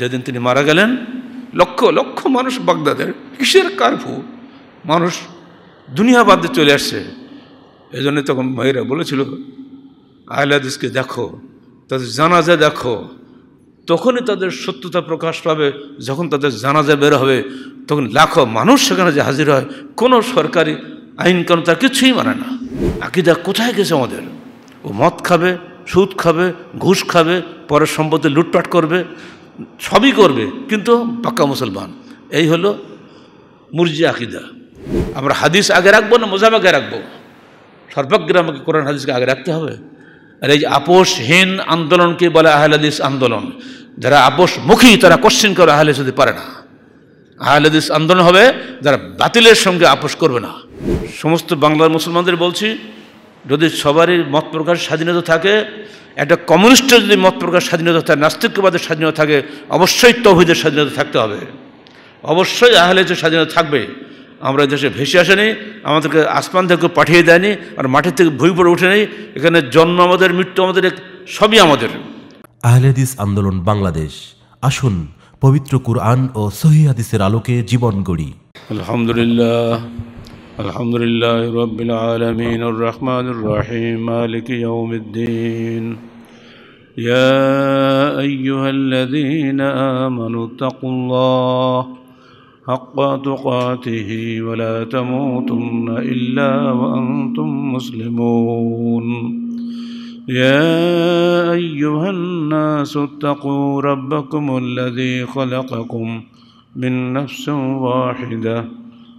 যেদিন তিনি মারা গেলেন লক্ষ লক্ষ মানুষ বাগদাদের কিসের কারফু মানুষ দুনিয়া বাদে চলে আসছে এই জন্যে তখন মায়েরা বলেছিল আহলাদিসকে দেখো তাদের জানাজা দেখো তখনই তাদের সত্যতা প্রকাশ পাবে যখন তাদের জানাজা বের হবে তখন লাখো মানুষ সেখানে যে হাজির হয় কোনো সরকারি আইন কানুন তার কিছুই মানে না আকিদা কোথায় গেছে আমাদের ও মদ খাবে সুদ খাবে ঘুষ খাবে পরের সম্পত্তি লুটপাট করবে সবই করবে কিন্তু পাক্কা মুসলমান এই হলো মুরজি আকিদা আমরা হাদিস আগে রাখবো না মোজাম আগে রাখবো সর্বাগ্রে আমাকে কোরআন হাদিসকে আগে রাখতে হবে আর এই যে আপোষহীন আন্দোলনকে বলে আহলাদিস আন্দোলন যারা আপোষমুখী তারা কোশ্চিন করে আহলেস হতে পারে না আহলাদিস আন্দোলন হবে যারা বাতিলের সঙ্গে আপোষ করবে না সমস্ত বাংলার মুসলমানদের বলছি যদি সবারই মত প্রকাশ স্বাধীনতা থাকে একটা কমিউনিস্টের যদি মত প্রকাশ স্বাধীনতা থাকে নাস্তিকবাদের স্বাধীনতা থাকে অবশ্যই তহিদের স্বাধীনতা থাকতে হবে অবশ্যই আহলে যে স্বাধীনতা থাকবে আমরা দেশে ভেসে আসেনি আমাদেরকে আসমান থেকে পাঠিয়ে দেয়নি আর মাঠের থেকে ভুই পড়ে উঠেনি এখানে জন্ম আমাদের মৃত্যু আমাদের সবই আমাদের আহলেদিস আন্দোলন বাংলাদেশ আসুন পবিত্র কুরআন ও সহি আলোকে জীবন গড়ি আলহামদুলিল্লাহ الحمد لله رب العالمين الرحمن الرحيم مالك يوم الدين يا ايها الذين امنوا اتقوا الله حق تقاته ولا تموتن الا وانتم مسلمون يا ايها الناس اتقوا ربكم الذي خلقكم من نفس واحده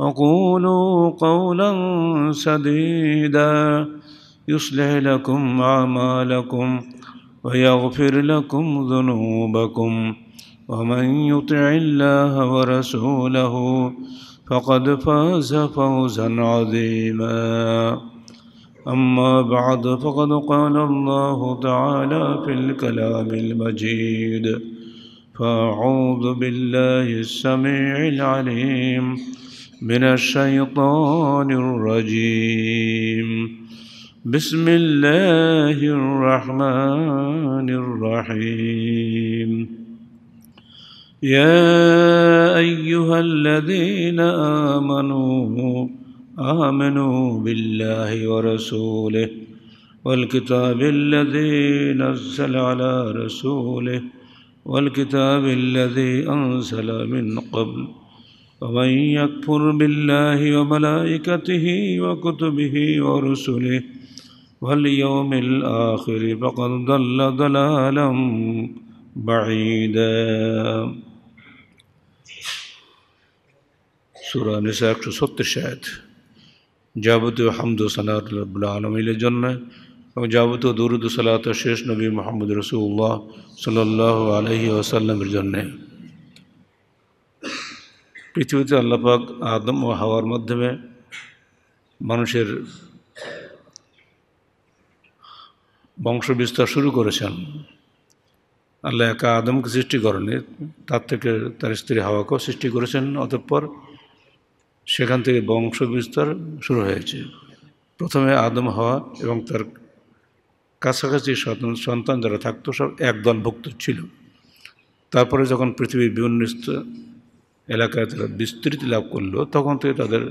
وقولوا قولا سديدا يصلح لكم اعمالكم ويغفر لكم ذنوبكم ومن يطع الله ورسوله فقد فاز فوزا عظيما اما بعد فقد قال الله تعالى في الكلام المجيد فاعوذ بالله السميع العليم من الشيطان الرجيم بسم الله الرحمن الرحيم يا ايها الذين امنوا امنوا بالله ورسوله والكتاب الذي نزل على رسوله والكتاب الذي انزل من قبل ومن يكفر بالله وملائكته وكتبه ورسله واليوم الآخر فقد ضل ضلالا بعيدا সুরা নিসা একশো جابت ষাট صلاة رب العالمين আলমিলের وجابت এবং صلاة দরুদ نبي محمد رسول الله صلى الله عليه وسلم জন্যে পৃথিবীতে আল্লাপাক আদম ও হাওয়ার মাধ্যমে মানুষের বংশ বিস্তার শুরু করেছেন আল্লাহ একা আদমকে সৃষ্টি করেনি তার থেকে তার স্ত্রী হাওয়াকেও সৃষ্টি করেছেন অতঃপর সেখান থেকে বংশ বিস্তার শুরু হয়েছে প্রথমে আদম হাওয়া এবং তার কাছাকাছি সন্তান যারা থাকতো সব একদলভুক্ত ছিল তারপরে যখন পৃথিবীর বিভিন্ন এলাকায় তারা বিস্তৃতি লাভ করলো তখন থেকে তাদের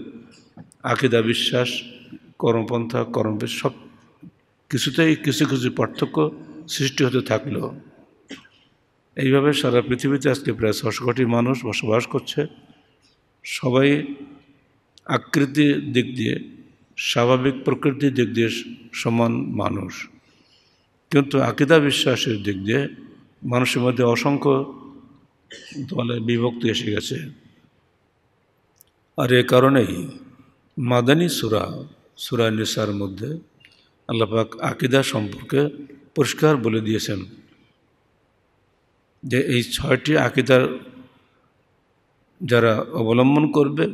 আকিদা বিশ্বাস কর্মপন্থা কর্মবেশ সব কিছুতেই কিছু কিছু পার্থক্য সৃষ্টি হতে থাকলো এইভাবে সারা পৃথিবীতে আজকে প্রায় ছশো কোটি মানুষ বসবাস করছে সবাই আকৃতির দিক দিয়ে স্বাভাবিক প্রকৃতির দিক দিয়ে সমান মানুষ কিন্তু আকিদা বিশ্বাসের দিক দিয়ে মানুষের মধ্যে অসংখ্য দলে বিভক্তি এসে গেছে আর এ কারণেই মাদানী সুরা সুরা নিসার মধ্যে আল্লাপাক আকিদা সম্পর্কে পরিষ্কার বলে দিয়েছেন যে এই ছয়টি আকিদার যারা অবলম্বন করবে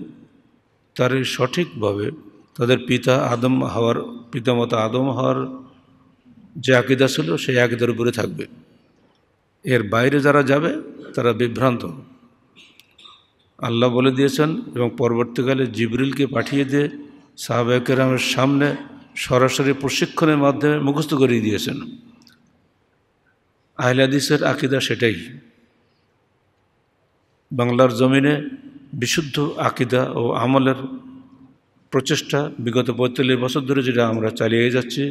তারই সঠিকভাবে তাদের পিতা আদম হওয়ার পিতামাতা আদম হওয়ার যে আকিদা ছিল সেই আকিদার উপরে থাকবে এর বাইরে যারা যাবে তারা বিভ্রান্ত আল্লাহ বলে দিয়েছেন এবং পরবর্তীকালে জিবরিলকে পাঠিয়ে দিয়ে সাহাবেকেরামের সামনে সরাসরি প্রশিক্ষণের মাধ্যমে মুখস্থ করিয়ে দিয়েছেন আহলাদিসের আকিদা সেটাই বাংলার জমিনে বিশুদ্ধ আকিদা ও আমলের প্রচেষ্টা বিগত পঁয়তাল্লিশ বছর ধরে যেটা আমরা চালিয়ে যাচ্ছি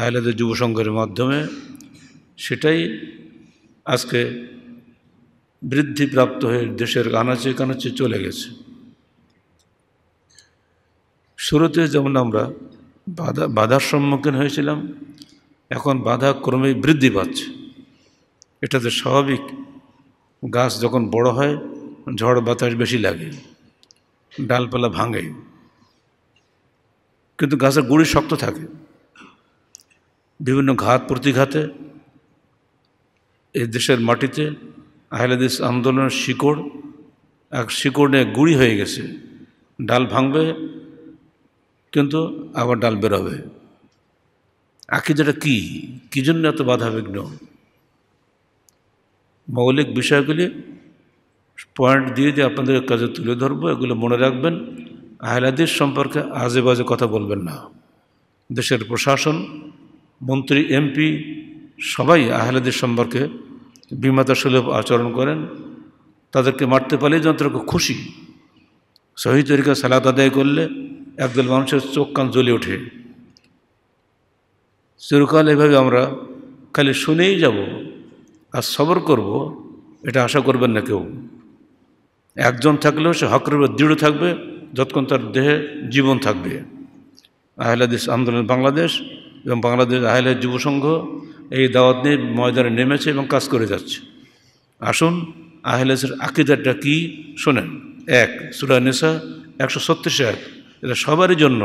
আহলাদের যুব সংঘের মাধ্যমে সেটাই আজকে বৃদ্ধিপ্রাপ্ত হয়ে দেশের কানাচে কানাচে চলে গেছে শুরুতে যেমন আমরা বাধা বাধার সম্মুখীন হয়েছিলাম এখন বাধা ক্রমেই বৃদ্ধি পাচ্ছে এটা তো স্বাভাবিক গাছ যখন বড় হয় ঝড় বাতাস বেশি লাগে ডালপালা ভাঙে কিন্তু গাছের গুড়ি শক্ত থাকে বিভিন্ন ঘাত প্রতিঘাতে এ দেশের মাটিতে আহলেদিস আন্দোলনের শিকড় এক শিকড়ে গুড়ি হয়ে গেছে ডাল ভাঙবে কিন্তু আবার ডাল বেরোবে আকিদাটা কী কী জন্য এত বাধা বিঘ্ন মৌলিক বিষয়গুলি পয়েন্ট দিয়ে দিয়ে আপনাদের কাজে তুলে ধরবো এগুলো মনে রাখবেন আহলাদিস সম্পর্কে আজে বাজে কথা বলবেন না দেশের প্রশাসন মন্ত্রী এমপি সবাই আহলেদের সম্পর্কে বিমাতা সুলভ আচরণ করেন তাদেরকে মারতে পারলে যন্ত্র খুশি সহি তরিকা সালাদ আদায় করলে একদল মানুষের চোখ কান জ্বলে ওঠে চিরকাল এভাবে আমরা খালি শুনেই যাব আর সবর করব এটা আশা করবেন না কেউ একজন থাকলেও সে হকের দৃঢ় থাকবে যতক্ষণ তার দেহে জীবন থাকবে আহলাদিস আন্দোলন বাংলাদেশ এবং বাংলাদেশ আহলাদ যুব সংঘ এই দাওয়াত নিয়ে ময়দানে নেমেছে এবং কাজ করে যাচ্ছে আসুন আহলেসের আকিদারটা কি শোনেন এক সুরানেসা একশো ছত্রিশ এক এটা সবারই জন্য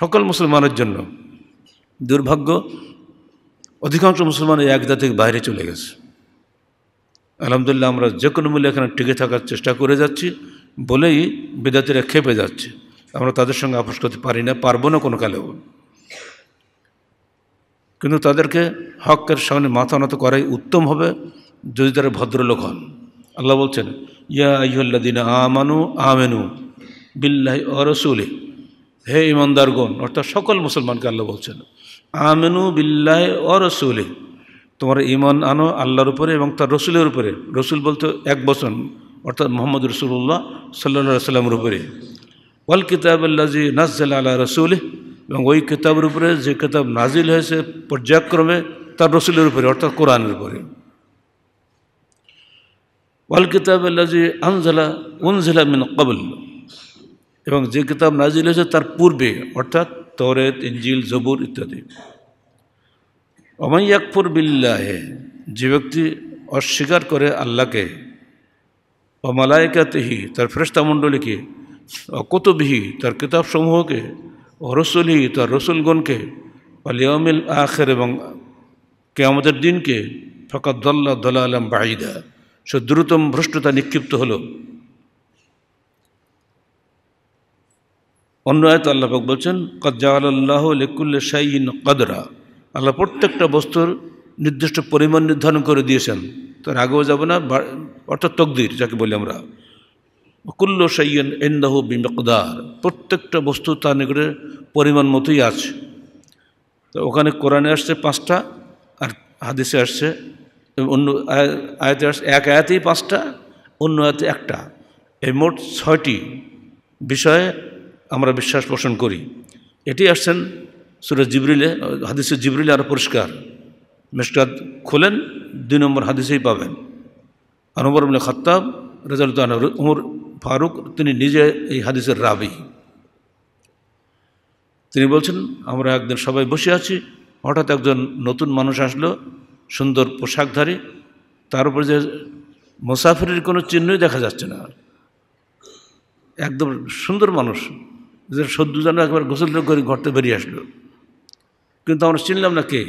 সকল মুসলমানের জন্য দুর্ভাগ্য অধিকাংশ মুসলমান এই একদা থেকে বাইরে চলে গেছে আলহামদুলিল্লাহ আমরা যে কোনো মূল্যে এখানে টিকে থাকার চেষ্টা করে যাচ্ছি বলেই বিদ্যার্থীরা খেপে যাচ্ছে আমরা তাদের সঙ্গে আপোষ করতে পারি না পারবো না কোনো কালেও কিন্তু তাদেরকে হকের সামনে মাথা নত করাই উত্তম হবে যদি তারা ভদ্রলোক হন আল্লাহ বলছেন ইয়া আইহল্লাদিন আমানু আমেনু বিল্লাহ অরসুলি হে ইমানদারগণ অর্থাৎ সকল মুসলমানকে আল্লাহ বলছেন আমেনু বিল্লাহ অরসুলি তোমার ইমান আনো আল্লাহর উপরে এবং তার রসুলের উপরে রসুল বলতে এক বচন অর্থাৎ মোহাম্মদ রসুল্লাহ সাল্লা সাল্লামের উপরে ওয়াল কিতাব আল্লাহ নাজ আল্লাহ রসুল এবং ওই কিতাবের উপরে যে কিতাব নাজিল হয়েছে পর্যায়ক্রমে তার রসুলের উপরে অর্থাৎ কোরআনের উপরে ওয়াল কিতাব আল্লাজি আনজেলা উনজেলা মিন কবল এবং যে কিতাব নাজিল হয়েছে তার পূর্বে অর্থাৎ তরেত ইঞ্জিল জবুর ইত্যাদি অমাইয়াকপুর বিল্লাহে যে ব্যক্তি অস্বীকার করে আল্লাহকে অমালায়িকাতেহি তার ফ্রেস্তামণ্ডলীকে মণ্ডলীকে অকুতবিহি তার কিতাবসমূহকে ও রসুলই তার রসুলগণকে আলিয়মিল আখের এবং কে আমাদের দিনকে ফকাদ্দল্লা দলা আলম বাঈদা সে দ্রুতম ভ্রষ্টতা নিক্ষিপ্ত হল অন্য আয়ত আল্লাহাক বলছেন কজ্জাআল্লাহ লেকুল্লে সাইন কদরা আল্লাহ প্রত্যেকটা বস্তুর নির্দিষ্ট পরিমাণ নির্ধারণ করে দিয়েছেন তার আগেও যাব না অর্থাৎ তকদির যাকে বলি আমরা কুল্ল সৈয়ন এন্দাহ বিমকদার প্রত্যেকটা বস্তু তার নিকটে পরিমাণ মতোই আছে তো ওখানে কোরআনে আসছে পাঁচটা আর হাদিসে আসছে অন্য আয়াতে আসছে এক আয়াতেই পাঁচটা অন্য আয়াতে একটা এই মোট ছয়টি বিষয়ে আমরা বিশ্বাস পোষণ করি এটি আসছেন সুরজ জিবরিলে হাদিসে জিবরিলে আরও পুরস্কার মিস্টার খোলেন দুই নম্বর হাদিসেই পাবেন আর খত্তাব খাত্তাব রেজাল্ট উমর ফারুক তিনি নিজে এই হাদিসের রাবি তিনি বলছেন আমরা একদিন সবাই বসে আছি হঠাৎ একজন নতুন মানুষ আসলো সুন্দর পোশাকধারী তার উপরে যে মুসাফিরের কোনো চিহ্নই দেখা যাচ্ছে না একদম সুন্দর মানুষ যে সদ্য যেন একবার গোসল করে ঘরতে বেরিয়ে আসলো কিন্তু আমরা চিনলাম না কে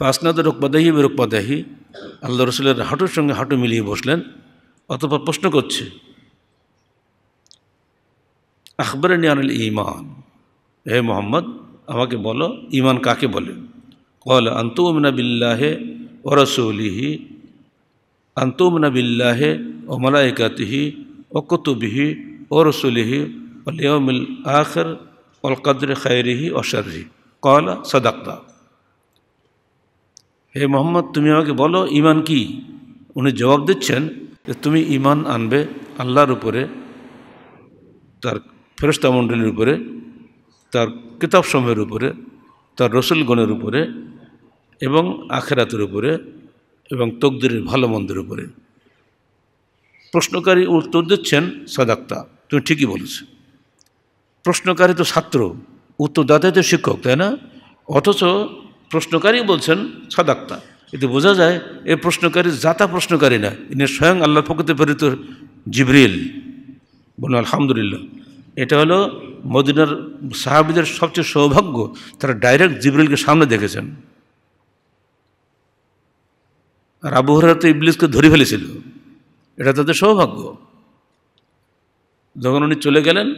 পাসনাদের রোকপাদাহি রোকপাদাহি আল্লাহ রসুলের হাঁটুর সঙ্গে হাঁটু মিলিয়ে বসলেন অতপর প্রশ্ন করছে আকবরানি আনিল ইমান হে মোহাম্মদ আমাকে বলো ইমান কাকে বলে কল আন্তুমনা বিল্লাহে ওরসৌলিহি আন্তুমনা বিল্লাহে ও ওমলাইকাতিহি ওকতুবিহি ওরসুলিহি ওলিয়মিল আখর অলকদ্র খায়রিহি অশারহি কল সাদাক্তা হে মোহাম্মদ তুমি আমাকে বলো ইমান কি উনি জবাব দিচ্ছেন যে তুমি ইমান আনবে আল্লাহর উপরে তার ফেরস্তামণ্ডলীর উপরে তার কিতাবসমূহের উপরে তার রসুলগণের উপরে এবং আখেরাতের উপরে এবং তকদিরের ভালো মন্দের উপরে প্রশ্নকারী উত্তর দিচ্ছেন সাদাক্তা তুমি ঠিকই বলেছ প্রশ্নকারী তো ছাত্র উত্তরদাতাই তো শিক্ষক তাই না অথচ প্রশ্নকারী বলছেন সাদাক্তা এতে বোঝা যায় এ প্রশ্নকারী জাতা প্রশ্নকারী না ইনি স্বয়ং আল্লাহ পক্ষতে প্রেরিত জিবরিল বলুন আলহামদুলিল্লাহ এটা হলো মদিনার সাহাবিদের সবচেয়ে সৌভাগ্য তারা ডাইরেক্ট জিবরিলকে সামনে দেখেছেন আর আবহাওয়ারা তো ইবলিসকে ধরে ফেলেছিল এটা তাদের সৌভাগ্য যখন উনি চলে গেলেন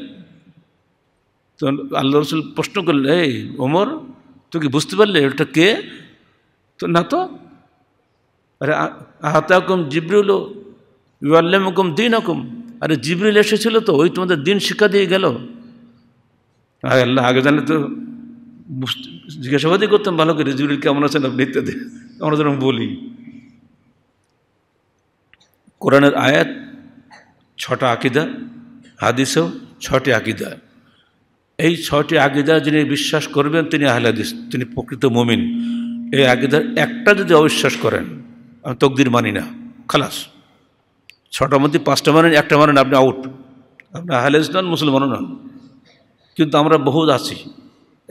তখন আল্লাহ রসুল প্রশ্ন করলে এই ওমর তুই কি বুঝতে পারলে এটা কে তো না তো আরে আহতাকুম জিব্রুল ইউল্লামকুম দিন হকুম আরে জিব্রুল এসেছিল তো ওই তোমাদের দিন শিক্ষা দিয়ে গেল আল্লাহ আগে জানে তো জিজ্ঞাসাবাদই করতাম ভালো করে জিবরুল কেমন আছেন আপনি ইত্যাদি আমরা যেরকম বলি কোরআনের আয়াত ছটা আকিদা হাদিসও ছটি আকিদা এই ছটি আকিদা যিনি বিশ্বাস করবেন তিনি আহলাদিস তিনি প্রকৃত মমিন এই আকিদার একটা যদি অবিশ্বাস করেন আমি তকদির মানি না খালাস ছটার মধ্যে পাঁচটা মানেন একটা মানেন আপনি আউট আপনি হালেজ নন মুসলমানও নন কিন্তু আমরা বহুত আছি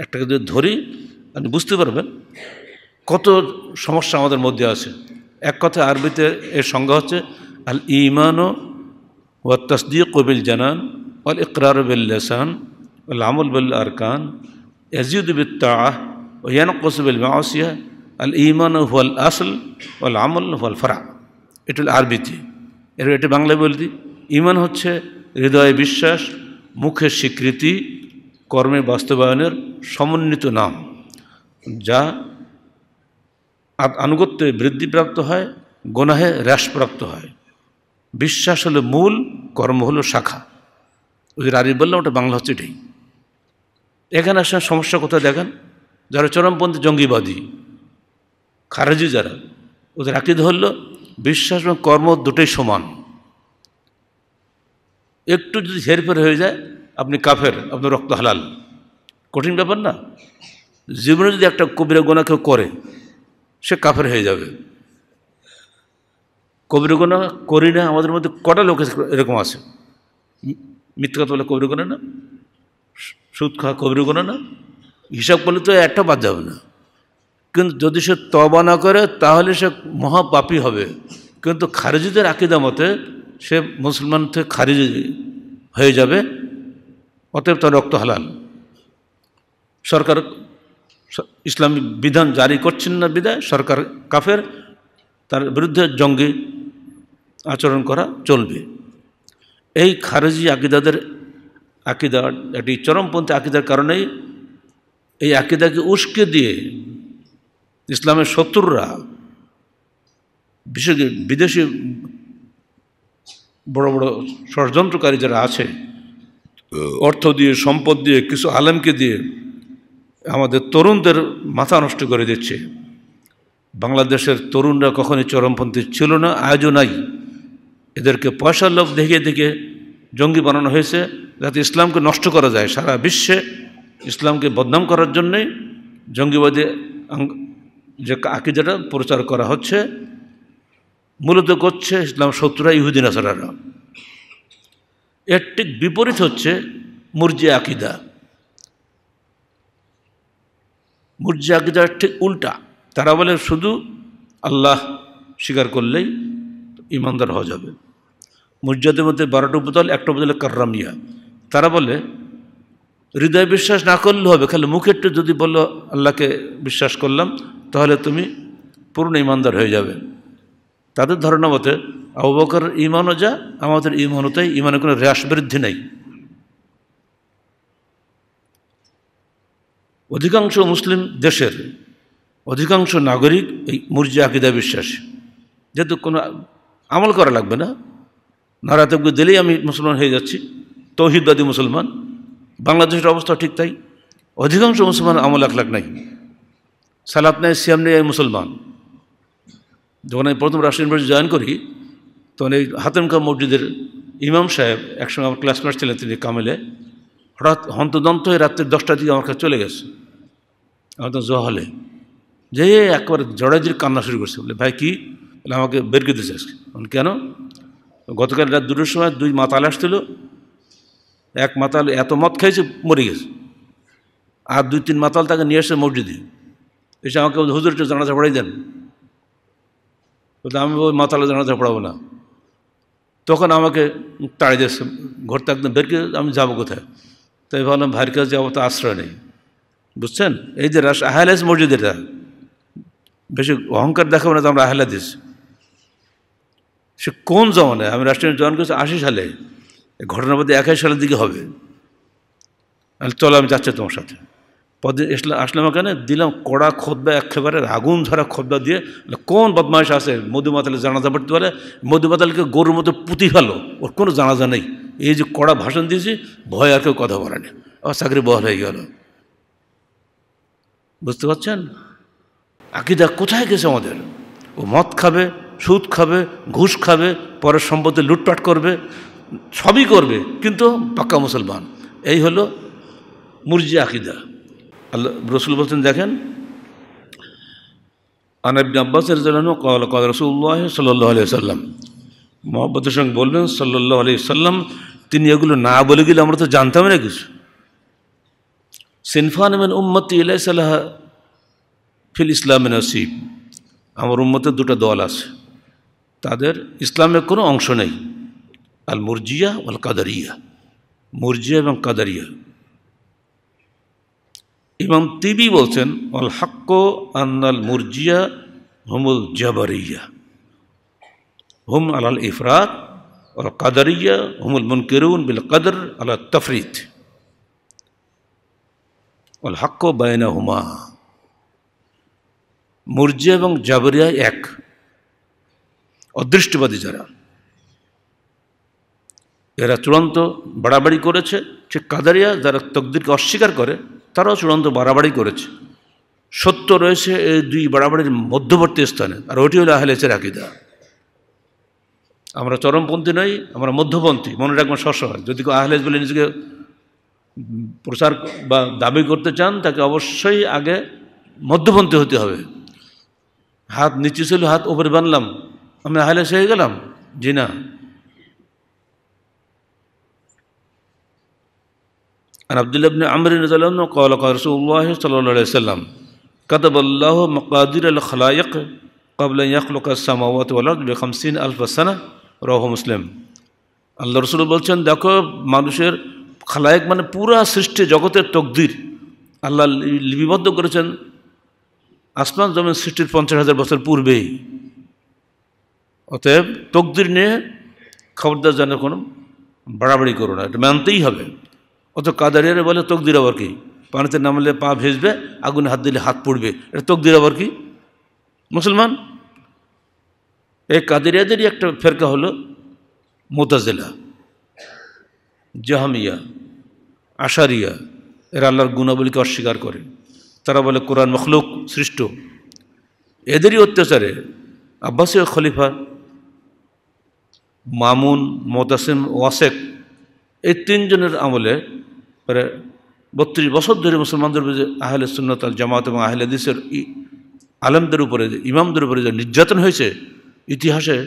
একটাকে যদি ধরি আপনি বুঝতে পারবেন কত সমস্যা আমাদের মধ্যে আছে এক কথা আরবিতে এর সংজ্ঞা হচ্ছে আল ইমান ও তসদি কবিল জানান আল ইকরার বিল্লাসান আল আমল বিল আরকান এজিউদ্দিবিত তাহ ও কসবিল মাওসিয়া আল ইমান হুয়াল আসল ওয়াল আমল হুয়াল ফরা এটা হল আরবিতে এর এটা বাংলায় বলে দিই ইমান হচ্ছে হৃদয়ে বিশ্বাস মুখের স্বীকৃতি কর্মে বাস্তবায়নের সমন্বিত নাম যা আনুগত্যে বৃদ্ধিপ্রাপ্ত হয় গোনাহে হ্রাসপ্রাপ্ত হয় বিশ্বাস হলো মূল কর্ম হলো শাখা ওদের আরবি বললাম ওটা বাংলা হচ্ছে এটাই এখানে আসার সমস্যা কোথায় দেখেন যারা চরমপন্থী জঙ্গিবাদী খারাজি যারা ওদের আকিদ হল বিশ্বাস এবং কর্ম দুটোই সমান একটু যদি হেরফের হয়ে যায় আপনি কাফের আপনার রক্ত হালাল কঠিন ব্যাপার না জীবনে যদি একটা কবির গোনা কেউ করে সে কাফের হয়ে যাবে কবিরা গোনা করি না আমাদের মধ্যে কটা লোক এরকম আছে মিথ্যা কথা বলে কবিরা গোনা না সুদ খাওয়া গোনা না হিসাব করলে তো একটা বাদ যাবে না কিন্তু যদি সে তবা না করে তাহলে সে মহাপাপী হবে কিন্তু খারেজিদের আকিদা মতে সে মুসলমান থেকে খারিজ হয়ে যাবে অতএব তার রক্ত হালাল সরকার ইসলামী বিধান জারি করছেন না বিদায় সরকার কাফের তার বিরুদ্ধে জঙ্গি আচরণ করা চলবে এই খারেজি আকিদাদের আকিদা একটি চরমপন্থী আকিদার কারণেই এই আকিদাকে উস্কে দিয়ে ইসলামের শত্রুরা বিশেষ বিদেশি বড় বড় ষড়যন্ত্রকারী যারা আছে অর্থ দিয়ে সম্পদ দিয়ে কিছু আলেমকে দিয়ে আমাদের তরুণদের মাথা নষ্ট করে দিচ্ছে বাংলাদেশের তরুণরা কখনই চরমপন্থী ছিল না আয়োজন নাই এদেরকে পয়সার লোভ দেখে দেখে জঙ্গি বানানো হয়েছে যাতে ইসলামকে নষ্ট করা যায় সারা বিশ্বে ইসলামকে বদনাম করার জন্যে জঙ্গিবাদী যে আকিদাটা প্রচার করা হচ্ছে মূলত করছে ইসলাম শত্রুরা ইহুদিন আসারারা এর ঠিক বিপরীত হচ্ছে মুরজি আকিদা মুরজি আকিদার ঠিক উল্টা তারা বলে শুধু আল্লাহ স্বীকার করলেই ইমানদার হওয়া যাবে মুরজাদের মধ্যে বারোটা উপদল একটা উপদলে কার্রামিয়া তারা বলে হৃদয় বিশ্বাস না করলে হবে খালি একটু যদি বলো আল্লাহকে বিশ্বাস করলাম তাহলে তুমি পূর্ণ ইমানদার হয়ে যাবে তাদের ধারণা মতে আবু ইমানও যা আমাদের ইমানও তাই ইমানে কোনো হ্রাস বৃদ্ধি নেই অধিকাংশ মুসলিম দেশের অধিকাংশ নাগরিক এই মুরজি আকিদা বিশ্বাস যেহেতু কোনো আমল করা লাগবে না নারা দিলেই আমি মুসলমান হয়ে যাচ্ছি তৌহিদবাদী মুসলমান বাংলাদেশের অবস্থা ঠিক তাই অধিকাংশ মুসলমান আমল লাখ নাই সালাত নেই সিয়াম নেই মুসলমান যখন আমি প্রথম রাষ্ট্রীয় ইউনিভার্সিটি জয়েন করি তখন এই হাতেমকা মসজিদের ইমাম সাহেব একসঙ্গে আমার ক্লাসমেট ছিলেন তিনি কামেলে হঠাৎ হন্তদন্ত হয়ে রাত্রে দশটার দিকে আমার কাছে চলে গেছে আমার তো জহলে যে একবার জড়াজির কান্না শুরু করছে বলে ভাই কি আমাকে বের দিতে চাইছে কেন গতকাল রাত দুটোর সময় দুই মাতাল আসছিল এক মাতাল এত মদ খাইছে মরে গেছে আর দুই তিন মাতাল তাকে নিয়ে এসে মসজিদে এসে আমাকে হুজুর একটু জানাজা দেন বলতে আমি ওই মাতালে জানা পড়াবো না তখন আমাকে তাড়ি দিয়েছে ঘর থেকে একদম বেরকে আমি যাবো কোথায় তাই ভাবলাম ভাইয়ের কাছে যাবো তো আশ্রয় নেই বুঝছেন এই যে রাস মসজিদ এটা বেশি অহংকার দেখাবো না তো আমরা দিস সে কোন জমানায় আমি রাষ্ট্রীয় জয়েন করেছি আশি সালে ঘটনা বোধ একাই সালের দিকে হবে চলো আমি যাচ্ছি তোমার সাথে পদে এসলাম আসলাম কেন দিলাম কড়া খোদ্া একেবারে আগুন ধরা খোদ্া দিয়ে কোন বদমাইশ আছে মধুমাতালে জানাজা পড়তে পারে মধুমাতালকে গরুর মতো পুঁতি ফেলো ওর কোনো জানাজা নেই এই যে কড়া ভাষণ দিয়েছি ভয় আর কেউ কথা বলেনি আবার চাকরি বহল হয়ে গেল বুঝতে পারছেন আকিদা কোথায় গেছে আমাদের ও মদ খাবে সুদ খাবে ঘুষ খাবে পরের সম্পদে লুটপাট করবে সবই করবে কিন্তু পাক্কা মুসলমান এই হলো মুরজি আকিদা আল্লাহ রসুল বলছেন দেখেন আনাবিন আব্বাস রসুল্লাহ সাল্লাহ আলি সাল্লাম মোহাম্মদের সঙ্গে বললেন সাল্লাহ আলি সাল্লাম তিনি এগুলো না বলে গেলে আমরা তো জানতাম না কিছু সিনফান মেন উম্মতি ইলাই সাল্লাহ ফিল ইসলামে নসিব আমার উম্মতের দুটো দল আছে তাদের ইসলামের কোনো অংশ নেই المرجية والقدرية مرجية من قدرية إمام طيبي بولتن والحق أن المرجية هم الجبرية هم على الإفراد والقدرية هم المنكرون بالقدر على التفريط والحق بينهما مرجية من جبرية إك অদৃষ্টবাদী যারা এরা চূড়ান্ত বাড়াবাড়ি করেছে ঠিক কাদারিয়া যারা তকদিরকে অস্বীকার করে তারাও চূড়ান্ত বাড়াবাড়ি করেছে সত্য রয়েছে এই দুই বাড়াবাড়ির মধ্যবর্তী স্থানে আর ওটি হলো আহলেচের আকিদা আমরা চরমপন্থী নই আমরা মধ্যপন্থী মনে রাখবেন সবসময় যদি কেউ আহলেজ বলে নিজেকে প্রচার বা দাবি করতে চান তাকে অবশ্যই আগে মধ্যপন্থী হতে হবে হাত নিচে ছিল হাত ওপরে বানলাম আমি আহলেস হয়ে গেলাম জি না আর عبد الله بن সাল্লাম رضي الله عنه قال قال رسول الله صلى الله রহ মুসলিম আল্লাহ রসুল বলছেন দেখো মানুষের খালায়েক মানে পুরা সৃষ্টি জগতের তকদির আল্লাহ লিপিবদ্ধ করেছেন আসমান জমিন সৃষ্টির পঞ্চাশ হাজার বছর পূর্বেই অতএব তকদির নিয়ে খবরদার জানার কোনো বাড়াবাড়ি করো না এটা মানতেই হবে অত কাদারিয়ারে বলে তকদির আবার কি পানিতে নামলে পা ভেজবে আগুনে হাত দিলে হাত পড়বে এটা তকদির আবার কি মুসলমান এই কাদেরিয়াদেরই একটা ফেরকা হলো মোতাজেলা জাহামিয়া আশারিয়া এরা আল্লাহর গুণাবলীকে অস্বীকার করে তারা বলে কোরআন মখলুক সৃষ্ট এদেরই অত্যাচারে আব্বাসীয় খলিফা মামুন মোতাসিম ওয়াসেক এই তিনজনের আমলে পরে বত্রিশ বছর ধরে মুসলমানদের উপরে যে আহলে সুন্নত আল জামাত এবং আহলে দিসের আলমদের উপরে যে ইমামদের উপরে যে নির্যাতন হয়েছে ইতিহাসে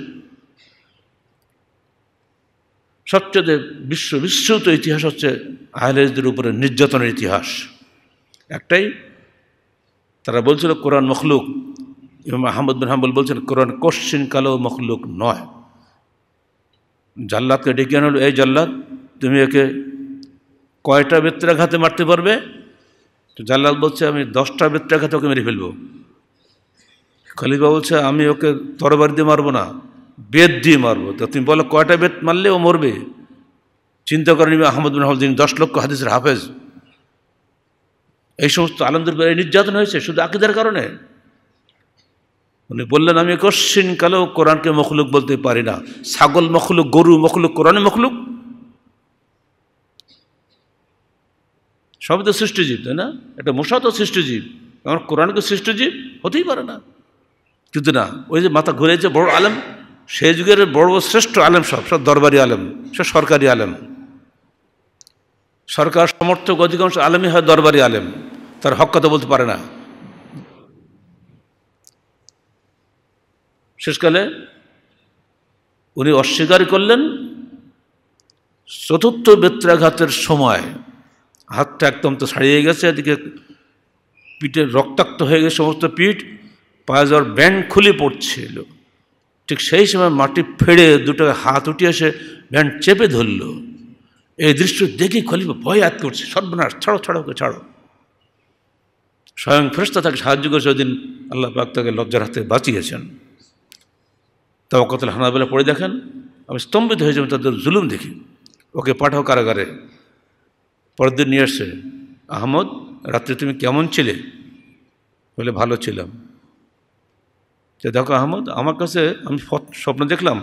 সবচেয়ে বিশ্ব বিশ্বত ইতিহাস হচ্ছে আহলেদের উপরে নির্যাতনের ইতিহাস একটাই তারা বলছিল কোরআন মখলুক ইমাম আহমদ বিন হাম্বল বলছেন কোরআন কশ্চিন কালো মখলুক নয় জাল্লাদকে ডেকে আনল এই জাল্লাদ তুমি একে কয়টা বেত্রাঘাতে মারতে পারবে তো জাল্লাল বলছে আমি দশটা বেত্রাঘাতে ওকে মেরে ফেলবো খলিফা বলছে আমি ওকে তরবারি দিয়ে মারবো না বেদ দিয়ে মারবো তো তুমি বলো কয়টা বেদ মারলে ও মরবে চিন্তা করেন আহমদ বিন হামদ দশ লক্ষ হাদিসের হাফেজ এই সমস্ত আলমদের নির্যাতন হয়েছে শুধু আকিদের কারণে উনি বললেন আমি কশিনকালেও কালেও কোরআনকে মখলুক বলতে পারি না ছাগল মখলুক গরু মখলুক কোরআনে মখলুক সবই তো সৃষ্টিজীব তাই না একটা মশা তো সৃষ্টিজীব আমার কোরআনকে সৃষ্টিজীব হতেই পারে না কিন্তু না ওই যে মাথা ঘুরেছে বড় আলেম সেই যুগের বড় শ্রেষ্ঠ আলেম সব সব দরবারি আলেম সে সরকারি আলেম সরকার সমর্থক অধিকাংশ আলেমই হয় দরবারি আলেম তার হক কথা বলতে পারে না শেষকালে উনি অস্বীকার করলেন চতুর্থ বেত্রাঘাতের সময় হাতটা একদম তো ছাড়িয়ে গেছে এদিকে পিঠে রক্তাক্ত হয়ে গেছে সমস্ত পিঠ পায়ে যাওয়ার ব্যান্ড খুলে পড়ছিল ঠিক সেই সময় মাটি ফেড়ে দুটো হাত উঠিয়ে এসে ব্যান্ড চেপে ধরল এই দৃশ্য দেখে খলিফা ভয় আত করছে সর্বনাশ ছাড়ো ছাড়ো ওকে ছাড়ো স্বয়ং ফেরস্তা তাকে সাহায্য করেছে ওই দিন আল্লাহ পাক তাকে লজ্জার হাতে বাঁচিয়েছেন তাও কতল হানাবেলা পড়ে দেখেন আমি স্তম্ভিত হয়ে যাবেন তাদের জুলুম দেখি ওকে পাঠাও কারাগারে পরের দিন নিয়ে আসে আহমদ রাত্রে তুমি কেমন ছিলে বলে ভালো ছিলাম তো দেখো আহমদ আমার কাছে আমি স্বপ্ন দেখলাম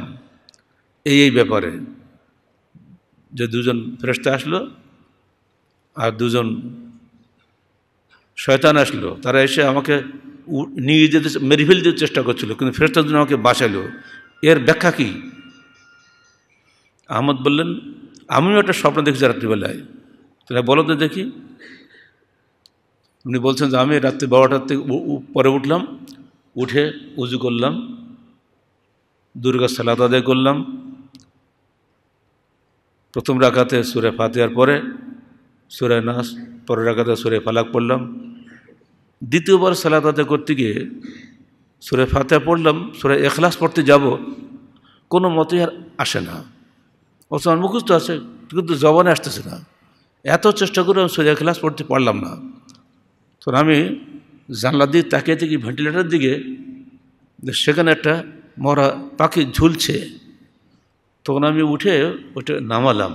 এই এই ব্যাপারে যে দুজন ফেরস্তা আসলো আর দুজন শয়তান আসলো তারা এসে আমাকে নিয়ে যেতে মেরে ফেলতে চেষ্টা করছিল কিন্তু ফেরস্তার জন্য আমাকে বাঁচালো এর ব্যাখ্যা কী আহমদ বললেন আমিও একটা স্বপ্ন দেখেছি রাত্রিবেলায় তাহলে বলো তো দেখি উনি বলছেন যে আমি রাত্রে বারোটার থেকে পরে উঠলাম উঠে উজু করলাম দুর্গা সালাদ আদায় করলাম প্রথম রাখাতে সুরে ফাতিয়ার পরে সুরে নাস পরের রাখাতে সুরে ফালাক পড়লাম দ্বিতীয়বার সালাদ আদায় করতে গিয়ে সুরে ফাতিয়া পড়লাম সুরে এখলাস পড়তে যাব কোনো মতেই আর আসে না অথচ মুখস্থ আছে কিন্তু জবানে আসতেছে না এত চেষ্টা করে আমি সোজা ক্লাস পড়তে পারলাম না তো আমি জানলার দিকে তাকিয়ে দেখি ভেন্টিলেটারের দিকে সেখানে একটা মরা পাখি ঝুলছে তখন আমি উঠে ওটা নামালাম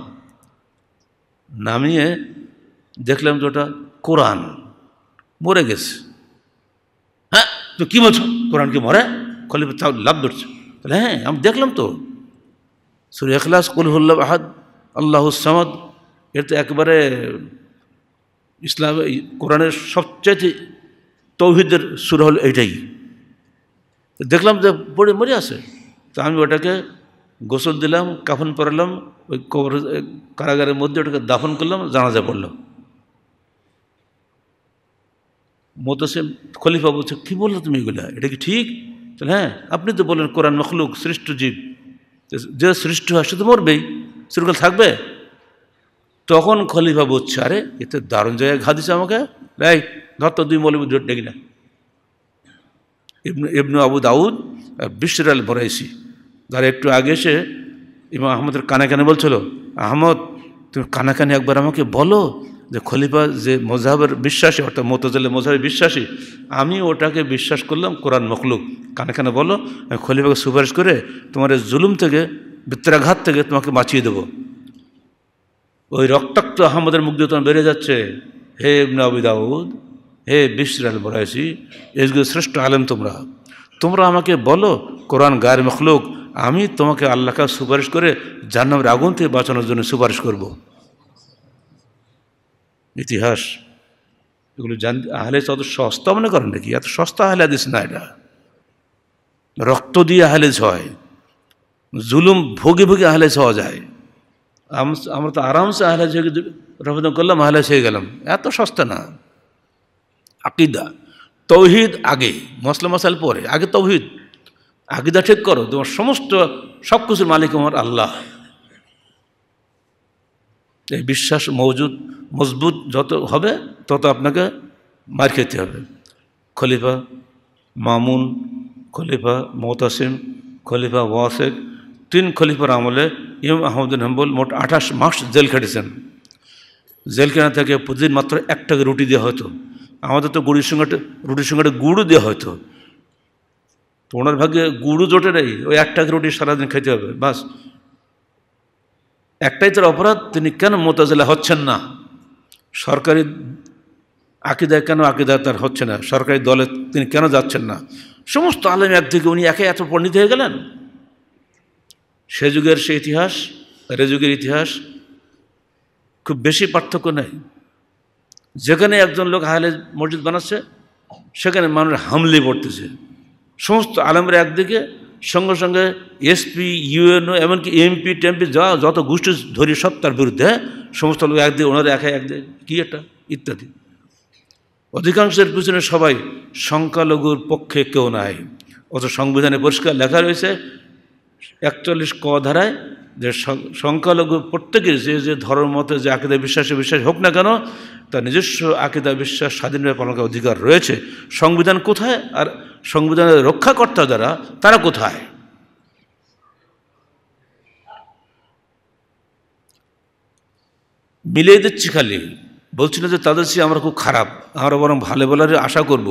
নামিয়ে দেখলাম যে ওটা কোরআন মরে গেছে হ্যাঁ তো কী বলছো কোরআন কি মরে খলিফা তাও লাভ ধরছে তাহলে হ্যাঁ আমি দেখলাম তো সুরে এখলাস কুলহুল্লাহ আহাদ আল্লাহ সামাদ এটা তো একেবারে ইসলাম কোরআনের সবচেয়ে তৌহিদের সুর হল এইটাই দেখলাম যে পড়ে মরে আছে তো আমি ওটাকে গোসল দিলাম কাফন পরালাম ওই কবর কারাগারের মধ্যে ওটাকে দাফন করলাম জানাজা পড়লাম সে খলিফা বলছে কী বললো তুমি এগুলা এটা কি ঠিক হ্যাঁ আপনি তো বলেন কোরআন মখলুক সৃষ্ট জীব যে সৃষ্টি হয় সে তো মরবেই সেরকম থাকবে তখন খলিফা বুঝছে আরে এতে দারুণ জায়গায় ঘা দিছে আমাকে এই ধর তো দুই মৌলবী জোট নাকি না ইবনু আবু দাউদ আর বিশ্বের আল বরাইসি যারা একটু আগে এসে ইমাম আহমদের কানে কানে বলছিল আহমদ তুমি কানে কানে একবার আমাকে বলো যে খলিফা যে মজাহের বিশ্বাসী অর্থাৎ মোতাজাল মোজাহের বিশ্বাসী আমি ওটাকে বিশ্বাস করলাম কোরআন মখলুক কানে কানে বলো আমি খলিফাকে সুপারিশ করে তোমার জুলুম থেকে বিত্রাঘাত থেকে তোমাকে বাঁচিয়ে দেবো ওই রক্তাক্ত আহমদের মুখ দিয়ে বেড়ে যাচ্ছে হে ইবনা দাউদ হে বিশর আল বরাইসি এজগুলো শ্রেষ্ঠ আলেম তোমরা তোমরা আমাকে বলো কোরআন গায়ের মখলুক আমি তোমাকে আল্লাহকে সুপারিশ করে জান্নামের আগুন থেকে বাঁচানোর জন্য সুপারিশ করব ইতিহাস এগুলো জান আহলে অত সস্তা মনে করেন নাকি এত সস্তা আহলে দিস না এটা রক্ত দিয়ে আহলেজ হয় জুলুম ভোগে ভোগে আহলেজ হওয়া যায় আমরা তো আরামসে আহলাজ হয়ে রফদ করলাম আহলাজ হয়ে গেলাম এত সস্তা না আকিদা তৌহিদ আগে মশলা মশাল পরে আগে তৌহিদ আকিদা ঠিক করো তোমার সমস্ত সব কিছুর মালিক আমার আল্লাহ এই বিশ্বাস মজুদ মজবুত যত হবে তত আপনাকে মার খেতে হবে খলিফা মামুন খলিফা মোতাসিম খলিফা ওয়াসেক তিন খলিফার আমলে ইম আহমদিন হাম্বুল মোট আঠাশ মাস জেল খেটেছেন জেলখানা থেকে প্রতিদিন মাত্র এক টাকা রুটি দেওয়া হতো আমাদের তো গুড়ির সঙ্গে রুটির সঙ্গে গুড়ও দেওয়া হতো তো ওনার ভাগ্যে গুড়ও জোটে নেই ওই এক টাকা রুটি সারাদিন খেতে হবে বাস একটাই তার অপরাধ তিনি কেন মোতাজেলা হচ্ছেন না সরকারি আকিদায় কেন আকিদায় তার হচ্ছে না সরকারি দলে তিনি কেন যাচ্ছেন না সমস্ত আলেম একদিকে উনি একে এত পণ্ডিত হয়ে গেলেন সে যুগের সে ইতিহাস আর যুগের ইতিহাস খুব বেশি পার্থক্য নেই যেখানে একজন লোক হালে মসজিদ বানাচ্ছে সেখানে মানুষ হামলে পড়তেছে সমস্ত আলমের একদিকে সঙ্গে সঙ্গে এসপি ইউএনও এমনকি এমপি টেমপি যা যত গোষ্ঠী ধরি সব তার বিরুদ্ধে সমস্ত লোক একদিকে ওনারা একা একদিকে কী এটা ইত্যাদি অধিকাংশের পিছনে সবাই সংখ্যালঘুর পক্ষে কেউ নাই অত সংবিধানে পরিষ্কার লেখা রয়েছে একচল্লিশ ক ধারায় যে সংখ্যালঘু প্রত্যেকের যে যে ধর্ম মতে যে আকিদা বিশ্বাসে বিশ্বাস হোক না কেন তার নিজস্ব আকিদা বিশ্বাস স্বাধীনভাবে পালন করার অধিকার রয়েছে সংবিধান কোথায় আর সংবিধানের রক্ষাকর্তা যারা তারা কোথায় মিলিয়ে দিচ্ছি খালি বলছি না যে তাদের চেয়ে আমরা খুব খারাপ আমরা বরং ভালো বলারই আশা করব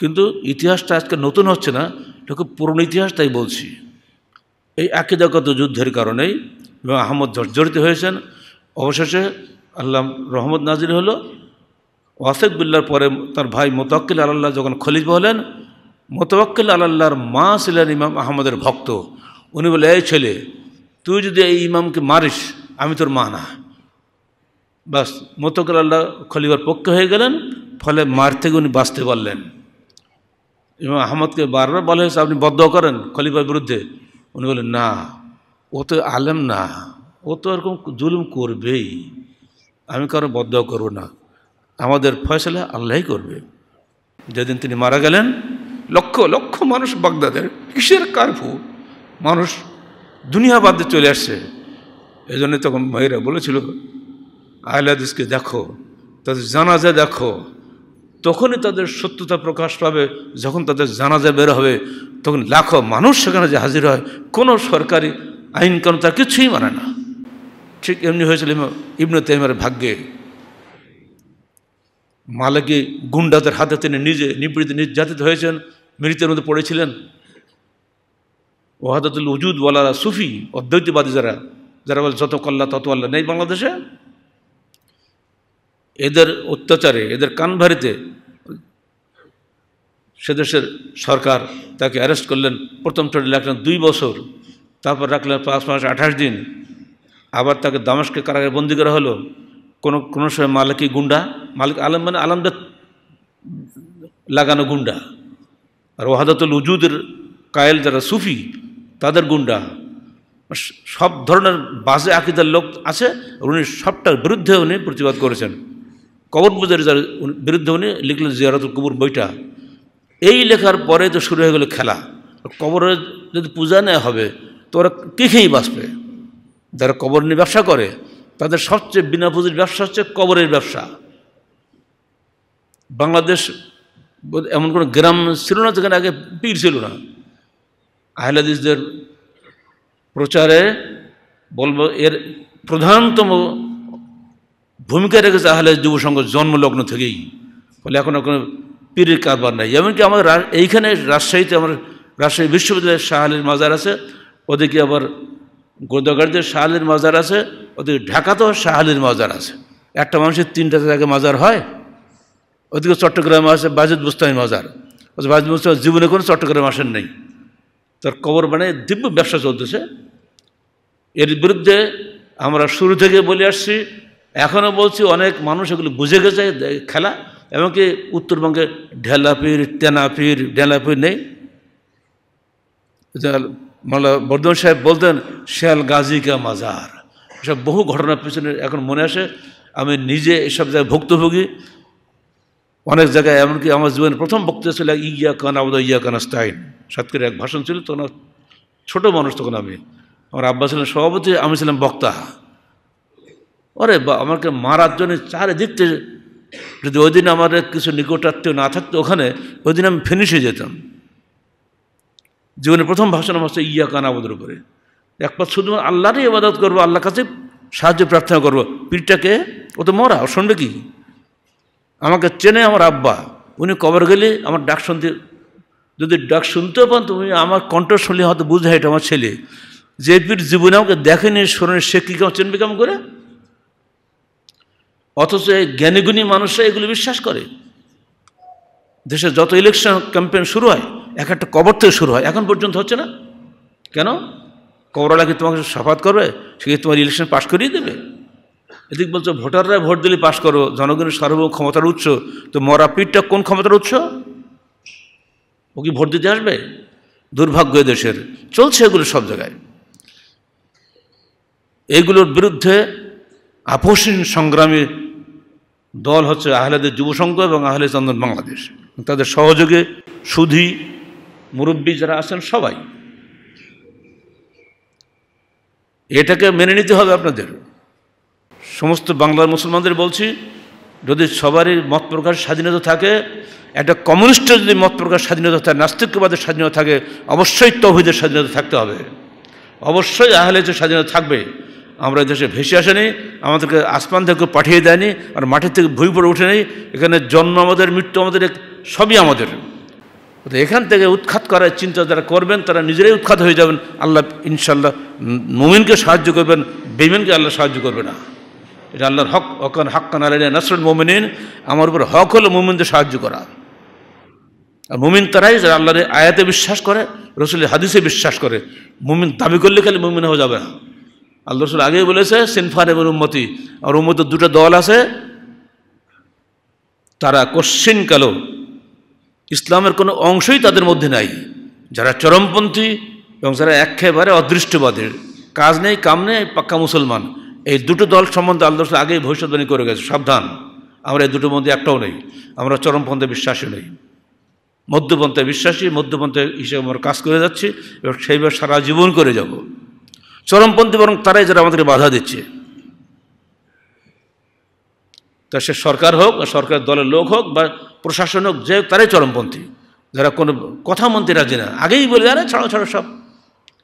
কিন্তু ইতিহাসটা আজকে নতুন হচ্ছে না এটা খুব পুরনো ইতিহাস তাই বলছি এই আকিদাগত যুদ্ধের কারণেই এবং আহমদ জর্জরিত হয়েছেন অবশেষে আল্লাহ রহমত নাজির হল ওয়াসেক বিল্লার পরে তার ভাই মোতাক্কিল আল্লাহ যখন খলিফা হলেন মোতাক্কিল আল্লাহর মা ছিলেন ইমাম আহমদের ভক্ত উনি বলে এই ছেলে তুই যদি এই ইমামকে মারিস আমি তোর মা না বাস মোতাকিল আল্লাহ খলিফার পক্ষে হয়ে গেলেন ফলে মার থেকে উনি বাঁচতে পারলেন ইমাম আহমদকে বারবার বলা হয়েছে আপনি বদ্ধ করেন খলিফার বিরুদ্ধে উনি বললেন না ও তো আলেম না ও তো এরকম জুলুম করবেই আমি কারো বদ্ধ করব না আমাদের ফয়সলা আল্লাহই করবে যেদিন তিনি মারা গেলেন লক্ষ লক্ষ মানুষ বাগদাদের কিসের কারফু মানুষ দুনিয়া বাদে চলে আসছে এই জন্যই তখন মায়েরা বলেছিল আহলাদিসকে দেখো তাদের জানাজা দেখো তখনই তাদের সত্যতা প্রকাশ পাবে যখন তাদের জানাজা বের হবে তখন লাখো মানুষ সেখানে যে হাজির হয় কোনো সরকারি আইন কানুন তার কিছুই মানে না ঠিক এমনি হয়েছিল ইবনু তেমের ভাগ্যে মালিকী গুন্ডাদের হাতে তিনি নিজে নিপীড়িত নির্যাতিত হয়েছেন মৃতের মধ্যে পড়েছিলেন ওহাদাতুল উজুদ বলারা সুফি অদ্বৈতবাদী যারা যারা বলে যত কল্লা তত আল্লাহ নেই বাংলাদেশে এদের অত্যাচারে এদের কানভারিতে সে দেশের সরকার তাকে অ্যারেস্ট করলেন প্রথম ট্রেনে রাখলেন দুই বছর তারপর রাখলেন পাঁচ মাস আঠাশ দিন আবার তাকে দামাসকে কারাগারে বন্দি করা হলো কোনো কোনো সময় মালিকী গুন্ডা মালিক আলম মানে আলমদের লাগানো গুন্ডা আর ওয়াহাদাতুল উজুদের কায়েল যারা সুফি তাদের গুন্ডা সব ধরনের বাজে আকিদার লোক আছে উনি সবটার বিরুদ্ধে উনি প্রতিবাদ করেছেন কবর পূজার বিরুদ্ধে উনি লিখলেন জিয়ারতুল কবর বইটা এই লেখার পরে তো শুরু হয়ে গেল খেলা কবরের যদি পূজা নেওয়া হবে তো ওরা কী খেয়েই বাঁচবে যারা কবর নিয়ে ব্যবসা করে তাদের সবচেয়ে বিনা পুঁজির ব্যবসা হচ্ছে কবরের ব্যবসা বাংলাদেশ এমন কোনো গ্রাম ছিল না যেখানে আগে পীর ছিল না আহলাদিসদের প্রচারে বলবো এর প্রধানতম ভূমিকা রেখেছে আহলে যুব সংঘ জন্মলগ্ন থেকেই ফলে এখন কোনো পীরের কারবার নাই এমনকি আমাদের এইখানে রাজশাহীতে আমার রাজশাহী বিশ্ববিদ্যালয়ের শাহালের মাজার আছে ওদিকে আবার গোদাগাড়িতে শাহালের মাজার আছে ওদিকে ঢাকাতেও শাহালের মাজার আছে একটা মানুষের তিনটা জায়গায় মাজার হয় ওদিকে চট্টগ্রামে আছে বাজেদ বুস্তানি মাজার বাজেদ মুস্তাহ জীবনে কোনো চট্টগ্রাম আসেন নেই তার কবর মানে দিব্য ব্যবসা চলতেছে এর বিরুদ্ধে আমরা শুরু থেকে বলে আসছি এখনও বলছি অনেক মানুষ এগুলো বুঝে গেছে খেলা এমনকি উত্তরবঙ্গে ঢেলাপির তেনাপির ঢেলাপির নেই আচ্ছা, মালা বর্ধমান সাহেব বলতেন শেয়াল গাজিকা মাজার এসব বহু ঘটনার পিছনে এখন মনে আসে আমি নিজে এসব জায়গায় ভুক্তভোগী অনেক জায়গায় এমনকি আমার জীবনের প্রথম বক্তা ছিল ইয়া কান আবদ ইয়া কান স্টাইন সাতক্ষীরা এক ভাষণ ছিল তখন ছোটো মানুষ তখন আমি আমার আব্বা ছিলেন সভাপতি আমি ছিলাম বক্তা ওরে বা আমাকে মারার জন্য চারিদিকতে থেকে যদি ওই দিন আমার কিছু নিকটাত্মীয় না থাকতো ওখানে ওই দিন আমি ফিনিশে যেতাম জীবনে প্রথম ভাষণ আমার হচ্ছে ইয়া কান আবদ্র করে একবার শুধু আল্লাহরই ইবাদত করবো আল্লাহর কাছে সাহায্য প্রার্থনা করবো পীরটাকে ও তো মরা শুনবে কি আমাকে চেনে আমার আব্বা উনি কবর গেলে আমার ডাক শুনতে যদি ডাক শুনতেও পান তুমি আমার কণ্ঠ শুনলে হয়তো বুঝে এটা আমার ছেলে যে পীর জীবনে আমাকে দেখেনি শোনে সে কী কেমন চেনবে কেমন করে অথচ জ্ঞানীগুণী মানুষরা এগুলো বিশ্বাস করে দেশে যত ইলেকশন ক্যাম্পেন শুরু হয় এক একটা কবর থেকে শুরু হয় এখন পর্যন্ত হচ্ছে না কেন কবরালা কি তোমাকে সফাত করবে সে কি তোমার ইলেকশন পাশ করিয়ে দেবে এদিক বলছো ভোটাররা ভোট দিলে পাশ করো জনগণের সর্ব ক্ষমতার উৎস তো মরা পিঠটা কোন ক্ষমতার উৎস ও কি ভোট দিতে আসবে দুর্ভাগ্য দেশের চলছে এগুলো সব জায়গায় এগুলোর বিরুদ্ধে আপোষহীন সংগ্রামী দল হচ্ছে আহলেদের যুব সংঘ এবং আহলে চন্দন বাংলাদেশ তাদের সহযোগে সুধী মুরব্বী যারা আছেন সবাই এটাকে মেনে নিতে হবে আপনাদের সমস্ত বাংলার মুসলমানদের বলছি যদি সবারই মত প্রকাশ স্বাধীনতা থাকে একটা কমিউনিস্টের যদি মত প্রকাশ স্বাধীনতা থাকে নাস্তিকবাদের স্বাধীনতা থাকে অবশ্যই তৌহিদের স্বাধীনতা থাকতে হবে অবশ্যই আহলে যে স্বাধীনতা থাকবে আমরা দেশে ভেসে আসেনি আমাদেরকে আসমান থেকে পাঠিয়ে দেয়নি আর মাঠের থেকে ভুই পড়ে উঠেনি এখানে জন্ম আমাদের মৃত্যু আমাদের সবই আমাদের তো এখান থেকে উৎখাত করার চিন্তা যারা করবেন তারা নিজেরাই উৎখাত হয়ে যাবেন আল্লাহ ইনশাল্লাহ মোমিনকে সাহায্য করবেন বেমিনকে আল্লাহ সাহায্য করবে না এটা আল্লাহর হক অকান হাক্কান আলাইনা নাসরুল মোমিন আমার উপর হক হলো মোমিনদের সাহায্য করা আর মোমিন তারাই যারা আল্লাহর আয়াতে বিশ্বাস করে রসুলের হাদিসে বিশ্বাস করে মোমিন দাবি করলে খালি মোমিন হয়ে যাবে না আল্লাহ রসুল আগেই বলেছে সিনফান এবং উম্মতি আর উম্মতের দুটো দল আছে তারা কালো ইসলামের কোনো অংশই তাদের মধ্যে নাই যারা চরমপন্থী এবং যারা একেবারে অদৃষ্টবাদের কাজ নেই কাম নেই পাক্কা মুসলমান এই দুটো দল সম্বন্ধে আল্লাহ রসুল আগেই ভবিষ্যৎবাণী করে গেছে সাবধান আমরা এই দুটো মধ্যে একটাও নেই আমরা চরমপন্থে বিশ্বাসী নেই মধ্যপন্থে বিশ্বাসী মধ্যপন্থে হিসেবে আমরা কাজ করে যাচ্ছি এবং সেইভাবে সারা জীবন করে যাবো চরমপন্থী বরং তারাই যারা আমাদেরকে বাধা দিচ্ছে তা সে সরকার হোক বা সরকার দলের লোক হোক বা প্রশাসন হোক যে তারাই চরমপন্থী যারা কোনো কথা মন্ত্রী রাজি না আগেই বলে আরে ছাড়ো ছাড়ো সব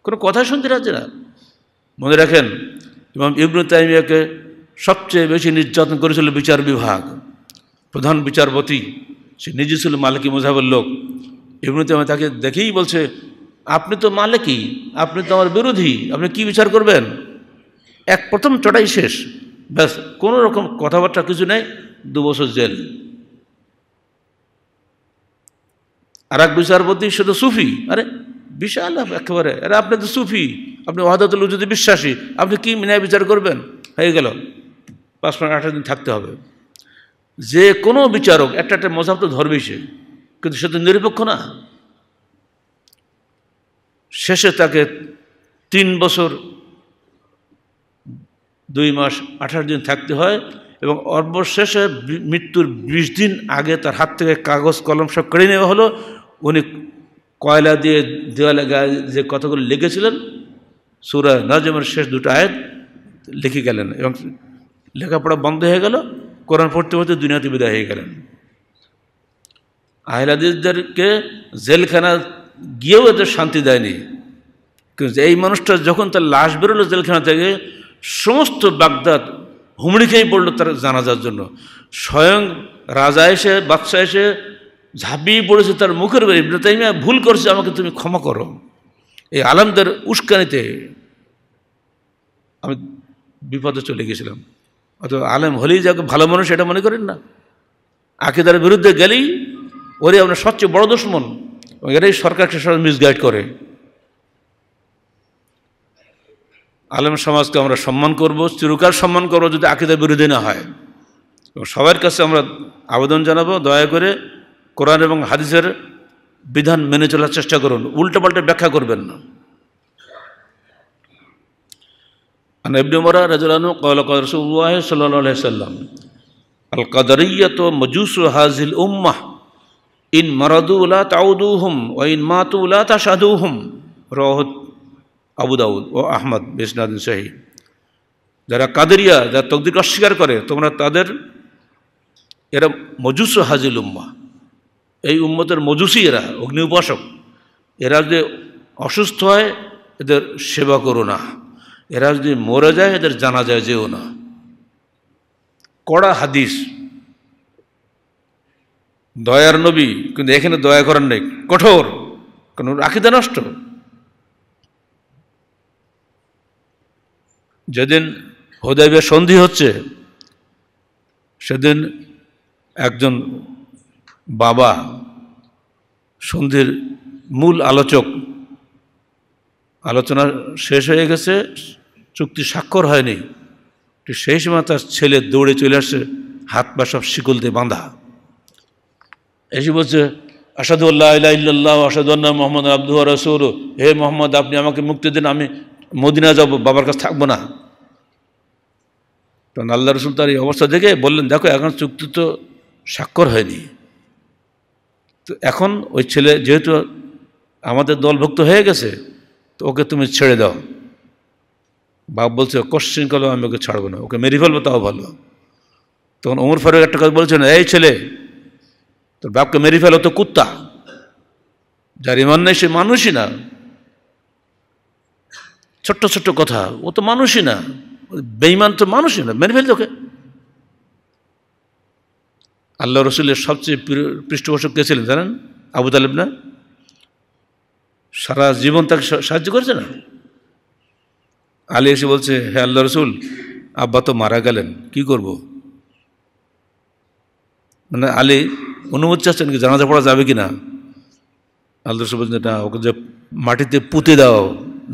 কোনো কথা শুনতে রাজি না মনে রাখেন এবং ইবনু তাইমিয়াকে সবচেয়ে বেশি নির্যাতন করেছিল বিচার বিভাগ প্রধান বিচারপতি সে নিজে ছিল মালিকী মোজাহের লোক ইবনু তাইমিয়া তাকে দেখেই বলছে আপনি তো মালিকই আপনি তো আমার বিরোধী আপনি কি বিচার করবেন এক প্রথম চটাই শেষ ব্যাস কোনো রকম কথাবার্তা কিছু নেই দু বছর জেল আর এক বিচারপতি সে তো সুফি আরে বিশাল একেবারে আরে আপনি তো সুফি আপনি ওহাদাতুল যদি বিশ্বাসী আপনি কি ন্যায় বিচার করবেন হয়ে গেল পাঁচ পয়েন্ট আঠাশ দিন থাকতে হবে যে কোনো বিচারক একটা একটা মজাব তো ধরবেই সে কিন্তু সে তো নিরপেক্ষ না শেষে তাকে তিন বছর দুই মাস আঠাশ দিন থাকতে হয় এবং অর্বশেষে মৃত্যুর বিশ দিন আগে তার হাত থেকে কাগজ কলম সব কেড়ে নেওয়া হলো উনি কয়লা দিয়ে দেওয়ালে গায়ে যে কথাগুলো লিখেছিলেন সুরা নজমের শেষ দুটো আয়াত লিখে গেলেন এবং লেখাপড়া বন্ধ হয়ে গেল কোরআন পড়তে পড়তে দুনিয়াতে বিদায় হয়ে গেলেন আহলাদিসদেরকে জেলখানা গিয়েও এদের শান্তি দেয়নি কিন্তু এই মানুষটা যখন তার লাশ বেরোলো জেলখানা থেকে সমস্ত বাগদাদ হুমড়ি খেয়ে পড়লো তার জানাজার জন্য স্বয়ং রাজা এসে বাদশাহ এসে ঝাঁপিয়ে পড়েছে তার মুখের উপরে ইবনে ভুল করছে আমাকে তুমি ক্ষমা করো এই আলমদের উস্কানিতে আমি বিপদে চলে গেছিলাম অত আলেম হলেই যাকে ভালো মানুষ এটা মনে করেন না আকিদার বিরুদ্ধে গেলেই ওরে আপনার সবচেয়ে বড় দুশ্মন এরাই সরকারকে সব মিসগাইড করে আলেম সমাজকে আমরা সম্মান করব চিরকাল সম্মান করব যদি আকিদা বিরোধী না হয় এবং সবার কাছে আমরা আবেদন জানাবো দয়া করে কোরআন এবং হাদিসের বিধান মেনে চলার চেষ্টা করুন উল্টোপাল্টে ব্যাখ্যা করবেন না عن ابن عمر رضي الله عنه قال قال ইন তাউদু হুম ও ইন মাতুলা হুম রহত আবু ও আহমদ বিসনাদিন শাহি যারা কাদেরিয়া যারা তকদিরকে অস্বীকার করে তোমরা তাদের এরা মজুস হাজিল উম্মা এই উম্মতের মজুসি এরা অগ্নি উপাসক এরা যদি অসুস্থ হয় এদের সেবা করো না এরা যদি মরে যায় এদের জানা যায় যেও না কড়া হাদিস দয়ার নবী কিন্তু এখানে দয়া করেন নাই কঠোর কারণ রাখিদা নষ্ট যেদিন হোদাইবের সন্ধি হচ্ছে সেদিন একজন বাবা সন্ধির মূল আলোচক আলোচনা শেষ হয়ে গেছে চুক্তি স্বাক্ষর হয়নি সেই সময় তার ছেলে দৌড়ে চলে আসে হাত পা সব শিকল দিয়ে বাঁধা এসে বলছে আসাদু আল্লাহ ইল্লাহ আসাদু আল্লাহ মোহাম্মদ আব্দু রসুল হে মোহাম্মদ আপনি আমাকে মুক্তি দিন আমি মদিনা যাব বাবার কাছে থাকবো না কারণ আল্লাহ রসুল তার এই অবস্থা দেখে বললেন দেখো এখন চুক্তি তো স্বাক্ষর হয়নি তো এখন ওই ছেলে যেহেতু আমাদের দলভুক্ত হয়ে গেছে তো ওকে তুমি ছেড়ে দাও বাপ বলছে কোশ্চিন করলেও আমি ওকে ছাড়বো না ওকে মেরে ফেলবো তাও ভালো তখন ওমর ফারুক একটা কথা বলছে না এই ছেলে তোর বাপকে মেরে ফেলো তো কুত্তা যার ইমান নেই সে মানুষই না ছোট্ট ছোট্ট কথা ও তো মানুষই না বেইমান তো মানুষই না মেরে ফেলে তোকে আল্লাহ রসুলের সবচেয়ে পৃষ্ঠপোষক কে ছিলেন জানেন আবু তালেব না সারা জীবন তাকে সাহায্য করেছে না আলী এসে বলছে হ্যাঁ আল্লাহ রসুল আব্বা তো মারা গেলেন কি করব মানে আলী অনুমতি চাচ্ছেন কি জানাজা পড়া যাবে কি না আল্লাহ বলছেন না ওকে যে মাটিতে পুঁতে দাও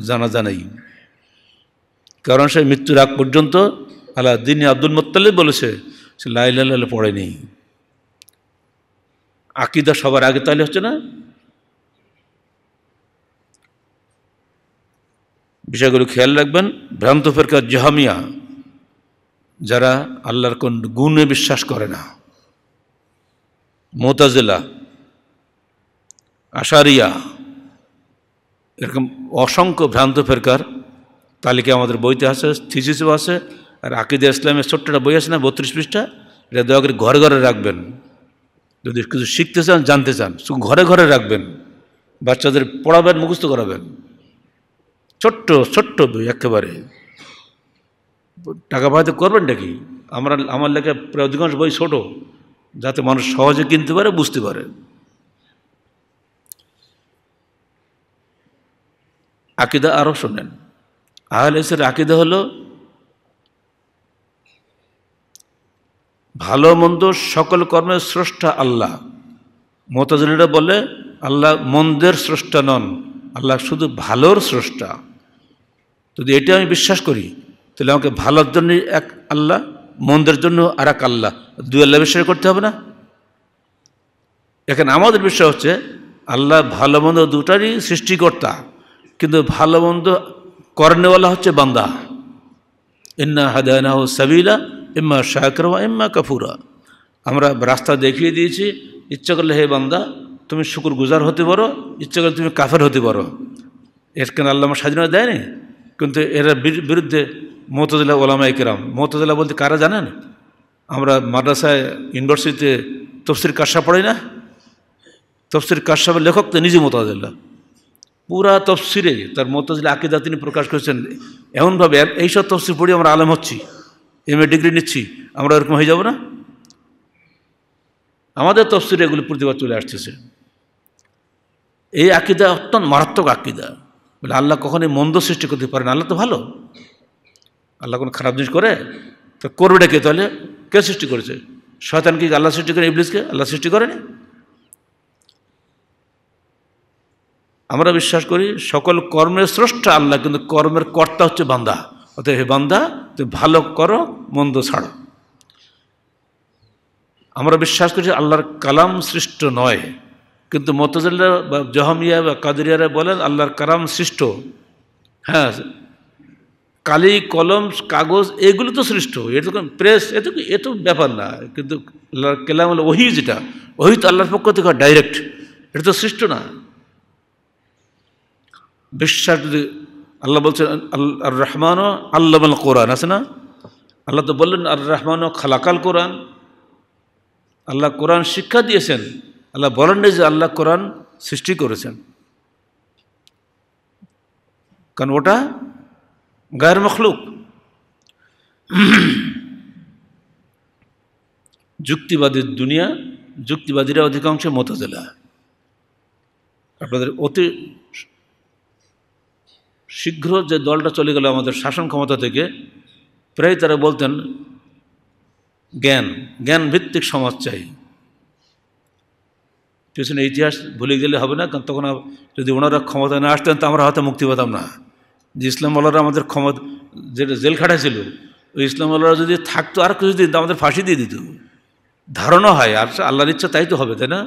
জানাজা নেই কারণ সে মৃত্যুর আগ পর্যন্ত আল্লাহ দিন আব্দুল মোত্তালিব বলেছে সে লাল পড়েনি আকিদা সবার আগে তাহলে হচ্ছে না বিষয়গুলো খেয়াল রাখবেন ভ্রান্ত ফেরকা জাহামিয়া যারা আল্লাহর কোন গুণে বিশ্বাস করে না মোতাজেলা আশারিয়া এরকম অসংখ্য ভ্রান্ত ফেরকার তালিকা আমাদের বইতে আছে থিসিসও আছে আর আকিদে ইসলামের ছোট্টটা বই আছে না বত্রিশ পৃষ্ঠা এটা দয়া করে ঘরে ঘরে রাখবেন যদি কিছু শিখতে চান জানতে চান শুধু ঘরে ঘরে রাখবেন বাচ্চাদের পড়াবেন মুখস্থ করাবেন ছোট্ট ছোট্ট বই একেবারে টাকা পাহাতে করবেন নাকি আমরা আমার লেখা প্রায় অধিকাংশ বই ছোটো যাতে মানুষ সহজে কিনতে পারে বুঝতে পারে আকিদা আরও শোনেন আহল এসের আকিদা হলো ভালো মন্দ সকল কর্মের স্রষ্টা আল্লাহ মোতাজলিরা বলে আল্লাহ মন্দের স্রষ্টা নন আল্লাহ শুধু ভালোর স্রষ্টা যদি এটা আমি বিশ্বাস করি তাহলে আমাকে ভালোর জন্যই এক আল্লাহ মন্দের জন্য আর এক আল্লাহ দুই আল্লাহ বিষয় করতে হবে না এখানে আমাদের বিষয় হচ্ছে আল্লাহ ভালো মন্দ দুটারই সৃষ্টিকর্তা কিন্তু ভালো মন্দ কর্ণওয়ালা হচ্ছে বান্দা ইন্না হাদানাহ সাবিলা ইম্মা শাহকরমা ইম্মা কাফুরা আমরা রাস্তা দেখিয়ে দিয়েছি ইচ্ছা করলে হে বান্দা তুমি শুকুর গুজার হতে পারো ইচ্ছা করলে তুমি কাফের হতে পারো এর কেন আল্লাহ আমার স্বাধীনতা দেয়নি কিন্তু এর বিরুদ্ধে মোহতজুল্লাহ ওলামা ইকরাম মোহতজুল্লাহ বলতে কারা জানেন আমরা মাদ্রাসায় ইউনিভার্সিটিতে তফসির কাশা পড়ি না তফসির কাশাবের লেখক তো নিজে মোতাজুল্লাহ পুরা তফসিরে তার মোতাজিল আকিদা তিনি প্রকাশ করেছেন এমনভাবে এইসব তফসির পড়ে আমরা আলেম হচ্ছি এম এ ডিগ্রি নিচ্ছি আমরা এরকম হয়ে যাব না আমাদের তফসিরে এগুলি প্রতিবাদ চলে আসতেছে এই আকিদা অত্যন্ত মারাত্মক আকিদা বলে আল্লাহ কখনোই মন্দ সৃষ্টি করতে পারেন আল্লাহ তো ভালো আল্লাহ কোনো খারাপ জিনিস করে তো করবেটা কে তাহলে কে সৃষ্টি করেছে শয়তান কি আল্লাহ সৃষ্টি করে ইবলিশকে আল্লাহ সৃষ্টি করেনি আমরা বিশ্বাস করি সকল কর্মের স্রষ্টা আল্লাহ কিন্তু কর্মের কর্তা হচ্ছে বান্দা অতএব হে বান্দা তুমি ভালো করো মন্দ ছাড়ো আমরা বিশ্বাস করি আল্লাহর কালাম সৃষ্ট নয় কিন্তু মতজাল্লা বা জহামিয়া বা কাদরিয়ারা বলেন আল্লাহর কালাম সৃষ্ট হ্যাঁ কালি কলম কাগজ এগুলো তো সৃষ্ট এটা প্রেস এত এ তো ব্যাপার না কিন্তু কেলাম হলো ওহি যেটা ওহি তো আল্লাহর পক্ষ থেকে ডাইরেক্ট এটা তো সৃষ্ট না বিশ্বাস যদি আল্লাহ বলছেন আর রহমান আল্লাহ কোরআন আছে না আল্লাহ তো বললেন আর রহমান খালাকাল কোরআন আল্লাহ কোরআন শিক্ষা দিয়েছেন আল্লাহ বলেন যে আল্লাহ কোরআন সৃষ্টি করেছেন কারণ ওটা गैर मखलूक যুক্তিবাদীর দুনিয়া যুক্তিবাদীরা অধিকাংশ মোতাজেলা আপনাদের অতি শীঘ্র যে দলটা চলে গেল আমাদের শাসন ক্ষমতা থেকে প্রায় তারা বলতেন জ্ঞান জ্ঞান ভিত্তিক সমাজ চাই পিছনে ইতিহাস ভুলে গেলে হবে না কারণ তখন যদি ওনারা ক্ষমতা না আসতেন তো আমরা হয়তো মুক্তি পেতাম না যে ইসলাম আল্লাহরা আমাদের ক্ষমতা যেটা জেল খাটা ছিল ওই ইসলাম আল্লাহরা যদি থাকতো আর কিছু দিত আমাদের ফাঁসি দিয়ে দিত ধারণা হয় আর আল্লাহর ইচ্ছা তাই তো হবে তাই না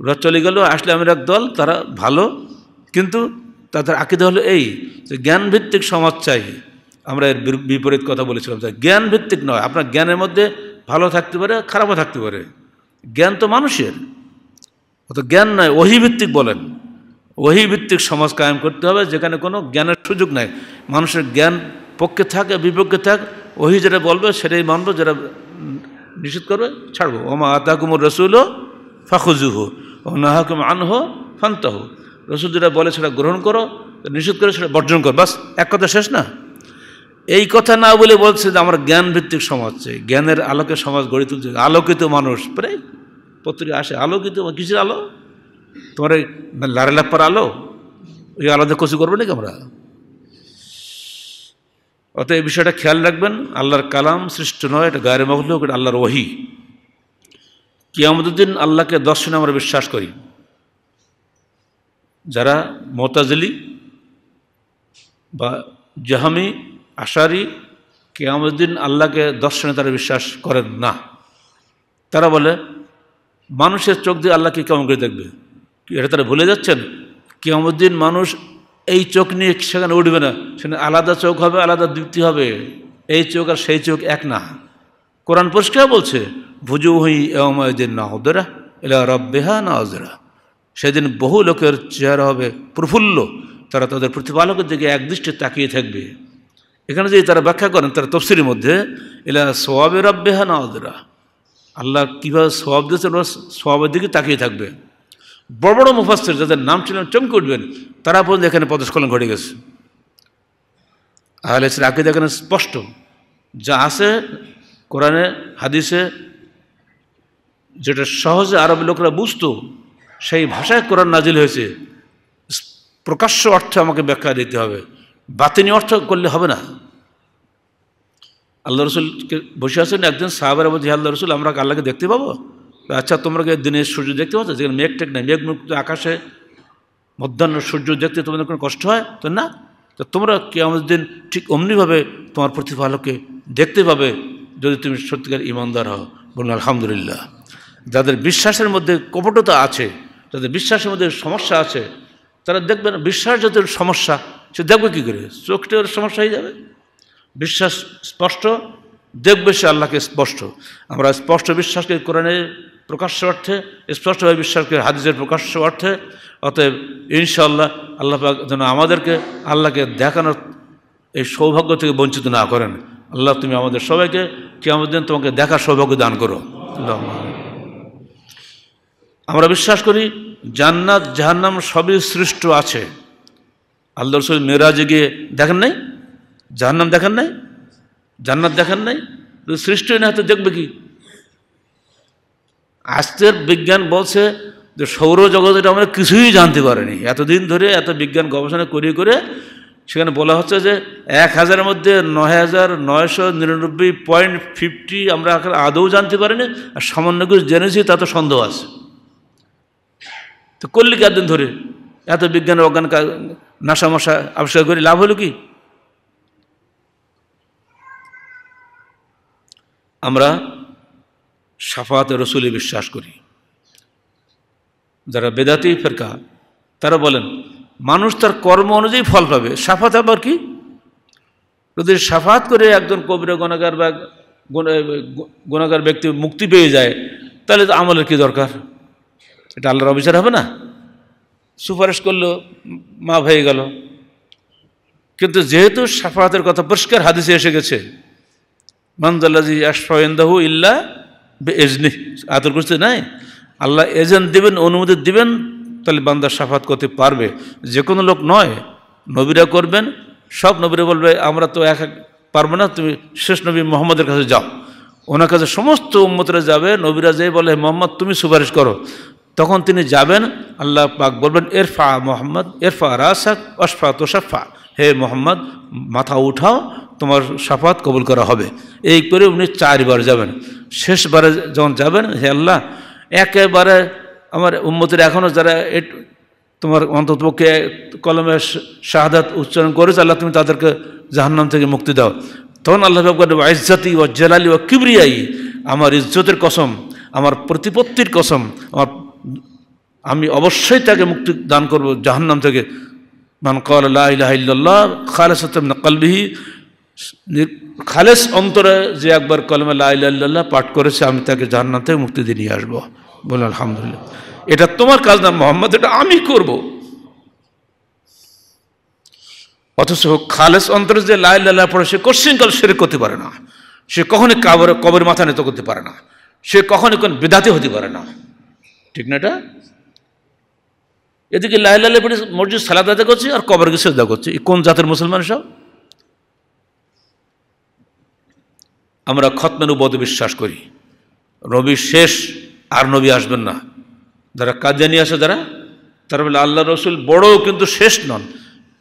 ওরা চলে গেল আসলে আমার এক দল তারা ভালো কিন্তু তাদের আকিদে হলো এই যে জ্ঞানভিত্তিক সমাজ চাই আমরা এর বিপরীত কথা বলেছিলাম যে জ্ঞানভিত্তিক নয় আপনার জ্ঞানের মধ্যে ভালো থাকতে পারে খারাপও থাকতে পারে জ্ঞান তো মানুষের অত জ্ঞান নয় অহিভিত্তিক বলেন ভিত্তিক সমাজ কায়েম করতে হবে যেখানে কোনো জ্ঞানের সুযোগ নাই মানুষের জ্ঞান পক্ষে থাক বিপক্ষে থাক ওহি যেটা বলবে সেটাই মানবো যেটা নিষেধ করবে ছাড়বো ওমা আতাকুমুর ফাখুজু হো ও নাহাকুম ফান্ত হো রসুল যেটা বলে সেটা গ্রহণ করো নিষেধ করে সেটা বর্জন করো বাস এক কথা শেষ না এই কথা না বলে বলছে যে আমার জ্ঞান ভিত্তিক সমাজ চাই জ্ঞানের আলোকে সমাজ গড়ে তুলছে আলোকিত মানুষ প্রায় পত্রিকা আসে আলোকিত কিসের আলো তোমার ওই লারে লাপার আলো ওই আলাদা কচু করবো নাকি আমরা অত এই বিষয়টা খেয়াল রাখবেন আল্লাহর কালাম সৃষ্ট নয় এটা গায়ের হোক এটা আল্লাহর ওহি কিয়ামতুদ্দিন আল্লাহকে দর্শনে আমরা বিশ্বাস করি যারা মোতাজলি বা জাহামি আশারি কেয়ামুদ্দিন আল্লাহকে দর্শনে তারা বিশ্বাস করেন না তারা বলে মানুষের চোখ দিয়ে আল্লাহকে কেমন করে দেখবে এটা তারা ভুলে যাচ্ছেন কিয়ামুদ্দিন মানুষ এই চোখ নিয়ে সেখানে উঠবে না সেখানে আলাদা চোখ হবে আলাদা দীপ্তি হবে এই চোখ আর সেই চোখ এক না কোরআন পরিষ্কার বলছে ভুজু হই না নাহদরা এলা রব্বেহা নাজরা সেদিন বহু লোকের চেহারা হবে প্রফুল্ল তারা তাদের প্রতিপালকের দিকে একদৃষ্টে তাকিয়ে থাকবে এখানে যদি তারা ব্যাখ্যা করেন তারা তফসির মধ্যে এলা সোয়াবে রব্বেহা নাজরা আল্লাহ কীভাবে সোয়াব দিয়েছে ওরা সোয়াবের দিকে তাকিয়ে থাকবে বড় বড় মুফাসের যাদের নাম ছিল চমকে উঠবেন তারা পর্যন্ত এখানে পদস্খলন ঘটে গেছে আহলে ইসলাম আকিদা এখানে স্পষ্ট যা আছে কোরআনে হাদিসে যেটা সহজে আরব লোকরা বুঝতো সেই ভাষায় কোরআন নাজিল হয়েছে প্রকাশ্য অর্থে আমাকে ব্যাখ্যা দিতে হবে বাতিনি অর্থ করলে হবে না আল্লাহ রসুলকে বসে আছেন একজন সাহাবের মধ্যে আল্লাহ রসুল আমরা আল্লাহকে দেখতে পাবো আচ্ছা তোমরা কি দিনের সূর্য দেখতে পাচ্ছ যেখানে মেঘ টেক নেই মুক্ত আকাশে মধ্যাহ্ন সূর্য দেখতে তোমাদের কোনো কষ্ট হয় তো না তো তোমরা আমাদের দিন ঠিক অমনিভাবে তোমার প্রতিফলকে দেখতে পাবে যদি তুমি সত্যিকার ইমানদার হও বলুন আলহামদুলিল্লাহ যাদের বিশ্বাসের মধ্যে কপটতা আছে যাদের বিশ্বাসের মধ্যে সমস্যা আছে তারা দেখবে না বিশ্বাস যাদের সমস্যা সে দেখবে কী করে চোখটা সমস্যা হয়ে যাবে বিশ্বাস স্পষ্ট দেখবে সে আল্লাহকে স্পষ্ট আমরা স্পষ্ট বিশ্বাসকে কোরআনের প্রকাশ্য অর্থে স্পষ্টভাবে বিশ্বাস করি হাদিসের প্রকাশ্য অর্থে অতএব ইনশাল্লাহ আল্লাহ যেন আমাদেরকে আল্লাহকে দেখানোর এই সৌভাগ্য থেকে বঞ্চিত না করেন আল্লাহ তুমি আমাদের সবাইকে কে দিন তোমাকে দেখার সৌভাগ্য দান করো আমরা বিশ্বাস করি জান্নাত জাহান্নাম সবই সৃষ্ট আছে আল্লাহ রসুল মেয়েরাজে গিয়ে দেখেন নাই জাহান্নাম দেখেন নাই জান্নাত দেখেন নাই সৃষ্টি না হয়তো দেখবে কি আজকের বিজ্ঞান বলছে যে সৌরজগৎ আমরা কিছুই জানতে পারিনি এতদিন ধরে এত বিজ্ঞান গবেষণা করে করে সেখানে বলা হচ্ছে যে এক হাজারের মধ্যে নয় হাজার নয়শো নিরানব্বই পয়েন্ট ফিফটি আমরা আদৌ জানতে পারিনি আর সামান্য কিছু জেনেছি তা তো সন্দেহ আছে তো করলি এতদিন ধরে এত বিজ্ঞান অজ্ঞান নাশা মশা আবিষ্কার করে লাভ হলো কি আমরা সাফাতে রসুলে বিশ্বাস করি যারা বেদাতি ফেরকা তারা বলেন মানুষ তার কর্ম অনুযায়ী ফল পাবে সাফাত আবার কি যদি সাফাত করে একজন কবিরে গণাগার বা গুণাগার ব্যক্তি মুক্তি পেয়ে যায় তাহলে তো আমলের কি দরকার এটা আল্লাহর অবিচার হবে না সুপারিশ করলো মা হয়ে গেল কিন্তু যেহেতু সাফাতের কথা পরিষ্কার হাদিসে এসে গেছে মানজাল্লাজি আশফাহ ইল্লা এজনি আদর করতে নাই আল্লাহ এজেন্ট দিবেন অনুমতি দিবেন তাহলে বান্দা সাফাত করতে পারবে যে কোনো লোক নয় নবীরা করবেন সব নবীরা বলবে আমরা তো এক এক পারবো না তুমি শেষ নবী মোহাম্মদের কাছে যাও ওনার কাছে সমস্ত উন্মতরা যাবে নবীরা যে বলে মোহাম্মদ তুমি সুপারিশ করো তখন তিনি যাবেন আল্লাহ পাক বলবেন এরফা মোহাম্মদ এরফা রাসাক অশফা তোষাফা হে মোহাম্মদ মাথা উঠাও তোমার সাফাত কবুল করা হবে এই করে উনি চারবার যাবেন শেষবারে যখন যাবেন হে আল্লাহ একেবারে আমার উম্মতের এখনও যারা তোমার অন্ততপক্ষে কলমে শাহাদাত উচ্চারণ করেছে আল্লাহ তুমি তাদেরকে জাহান্নাম থেকে মুক্তি দাও তখন আল্লাহ ইজ্জাতি ও জেলালি ও কিবরিয়াই আমার ইজ্জতের কসম আমার প্রতিপত্তির কসম আমার আমি অবশ্যই তাকে মুক্তি দান করব জাহান্নাম থেকে মান কল আল্লাহ ইহ কলবিহি খালেস অন্তরে যে একবার কলমে লাইল্লাহ পাঠ করেছে আমি তাকে জান্নাতে মুক্তি দিয়ে নিয়ে আসবো বলে আলহামদুলিল্লাহ এটা তোমার কাজ না মোহাম্মদ এটা আমি করব অথচ খালেস অন্তরে যে লাইল্লাহ পড়ে সে কোশ্চিনকাল সেরে করতে পারে না সে কখনই কাবর কবর মাথা নিত করতে পারে না সে কখনই কোন বেদাতে হতে পারে না ঠিক না এটা এদিকে লাইল্লাহ পড়ে মসজিদ সালাদা করছে আর কবরকে শ্রদ্ধা করছে কোন জাতের মুসলমান সব আমরা উপদ বিশ্বাস করি রবি শেষ আর নবী আসবেন না যারা কাদিয়ানি আছে যারা তারা বলে আল্লাহ রসুল বড়ও কিন্তু শেষ নন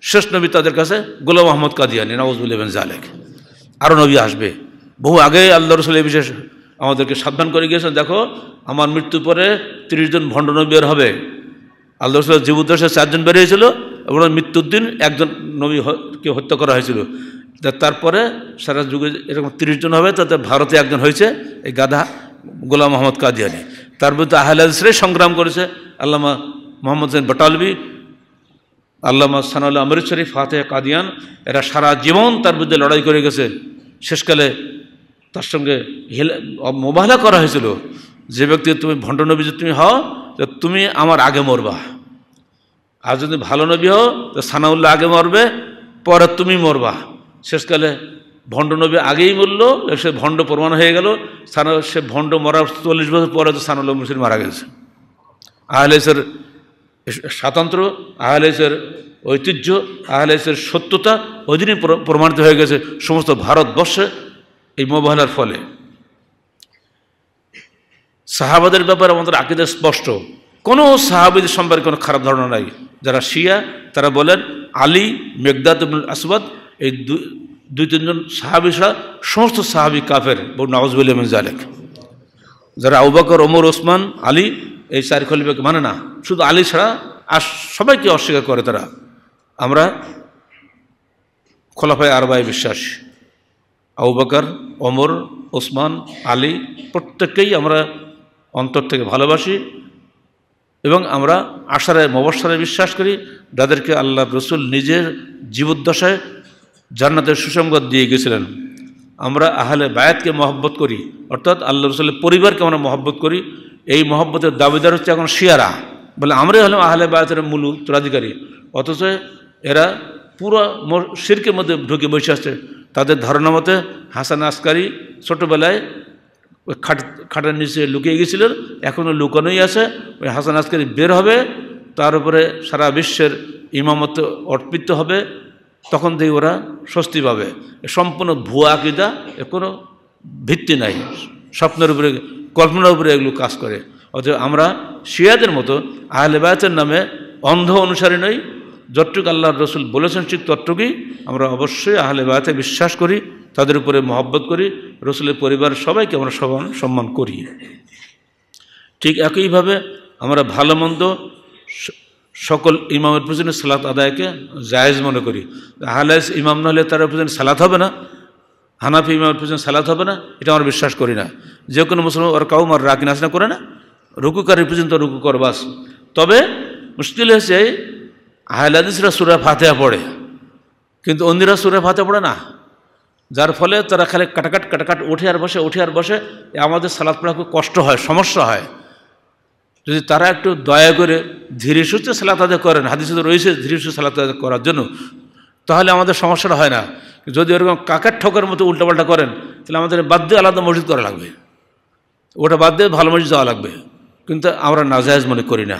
শেষ নবী তাদের কাছে গোলাম আহমদ কাদিয়ানি নওয়াজুলেবেন জালেক আরও নবী আসবে বহু আগে আল্লাহ রসুল এই বিশেষ আমাদেরকে সাবধান করে গিয়েছেন দেখো আমার মৃত্যু পরে তিরিশ জন ভণ্ড নবী হবে আল্লাহ রসুল জীবদ্দশে চারজন বেরিয়েছিল এবং মৃত্যুর দিন একজন নবী কে হত্যা করা হয়েছিল তারপরে সারা যুগে এরকম তিরিশ জন হবে তাতে ভারতে একজন হয়েছে এই গাধা গোলাম মোহাম্মদ কাদিয়ানি তার বিরুদ্ধে আহলাদসরে সংগ্রাম করেছে আল্লামা মোহাম্মদ হোসেন বটালবি আল্লামা সানাউল্লাহ অমৃতসরী ফাতে কাদিয়ান এরা সারা জীবন তার বিরুদ্ধে লড়াই করে গেছে শেষকালে তার সঙ্গে হেলে করা হয়েছিল যে ব্যক্তি তুমি ভণ্ড নবী যদি তুমি হও তো তুমি আমার আগে মরবা আর যদি ভালো নবী হও তো সানাউল্লাহ আগে মরবে পরে তুমি মরবা শেষকালে ভণ্ডনবী আগেই মরল সে ভণ্ড প্রমাণ হয়ে গেল সান সে ভণ্ড মরার চল্লিশ বছর পরে তো সানুল মুসলিম মারা গেছে আহলেসের স্বাতন্ত্র আহলেসের ঐতিহ্য আহলেসের সত্যতা ওই দিনই প্রমাণিত হয়ে গেছে সমস্ত ভারতবর্ষে এই মোবাইলার ফলে সাহাবাদের ব্যাপারে আমাদের আকিদে স্পষ্ট কোনো সাহাবিদের সম্পর্কে কোনো খারাপ ধারণা নাই যারা শিয়া তারা বলেন আলী মেঘদাত আসবাদ এই দুই তিনজন সাহাবি ছাড়া সমস্ত সাহাবি কাফের নওয়াজবুল জালেক যারা আউবাকর ওমর ওসমান আলী এই চার খলিফাকে মানে না শুধু আলী ছাড়া আর সবাইকে অস্বীকার করে তারা আমরা খোলাফায় আরবায় বিশ্বাস আউবাকর ওমর ওসমান আলী প্রত্যেককেই আমরা অন্তর থেকে ভালোবাসি এবং আমরা আশারায় মবসারায় বিশ্বাস করি যাদেরকে আল্লাহ রসুল নিজের জীবদ্দশায় জান্নাতের সুসংবাদ দিয়ে গেছিলেন আমরা আহলে বায়াতকে মহব্বত করি অর্থাৎ আল্লাহ রসুলের পরিবারকে আমরা মহব্বত করি এই মহব্বতের দাবিদার হচ্ছে এখন শিয়ারা বলে আমরাই হলাম আহলে বায়াতের মূল উত্তরাধিকারী অথচ এরা পুরো সিরকের মধ্যে ঢুকে বসে আসছে তাদের ধারণা মতে হাসান আসকারি ছোটোবেলায় ওই খাট খাটের নিচে লুকিয়ে গেছিলেন এখনও লুকানোই আছে ওই হাসান আসকারি বের হবে তার উপরে সারা বিশ্বের ইমামত অর্পিত হবে তখন দেখি ওরা স্বস্তি পাবে সম্পূর্ণ ভুয়া আকিদা কোনো ভিত্তি নাই স্বপ্নের উপরে কল্পনার উপরে এগুলো কাজ করে অথচ আমরা শিয়াদের মতো আহলে নামে অন্ধ অনুসারী নই যতটুক আল্লাহ রসুল বলেছেন ঠিক ততটুকুই আমরা অবশ্যই আহলে বায়াতে বিশ্বাস করি তাদের উপরে মহব্বত করি রসুলের পরিবার সবাইকে আমরা সমান সম্মান করি ঠিক একইভাবে আমরা ভালো মন্দ সকল ইমামের পিছনে সালাত আদায়কে জায়েজ মনে করি হালাইস ইমাম না হলে তার পিছনে সালাত হবে না হানাফি ইমামের পিছনে সালাত হবে না এটা আমার বিশ্বাস করি না যে কোনো মুসলমান ওর কাউ মার রাগ নাচনা করে না রুকুকারের পর্যন্ত রুকু করবাস তবে মুশকিল হয়েছে আহলাদিসরা সুরা ফাতেহা পড়ে কিন্তু অন্যরা সুরা ফাতে পড়ে না যার ফলে তারা খালি কাটাকাট কাটাকাট উঠে আর বসে উঠে আর বসে আমাদের সালাদ পড়া খুব কষ্ট হয় সমস্যা হয় যদি তারা একটু দয়া করে ধীরে সুচে সালাত আদায় করেন হাদিসে রয়েছে ধীরে সুস্থ সালাত আদায় করার জন্য তাহলে আমাদের সমস্যাটা হয় না যদি ওরকম কাকার ঠোকের মতো উল্টাপাল্টা করেন তাহলে আমাদের বাদ দিয়ে আলাদা মসজিদ করা লাগবে ওটা বাদ দিয়ে ভালো মসজিদ যাওয়া লাগবে কিন্তু আমরা নাজায়জ মনে করি না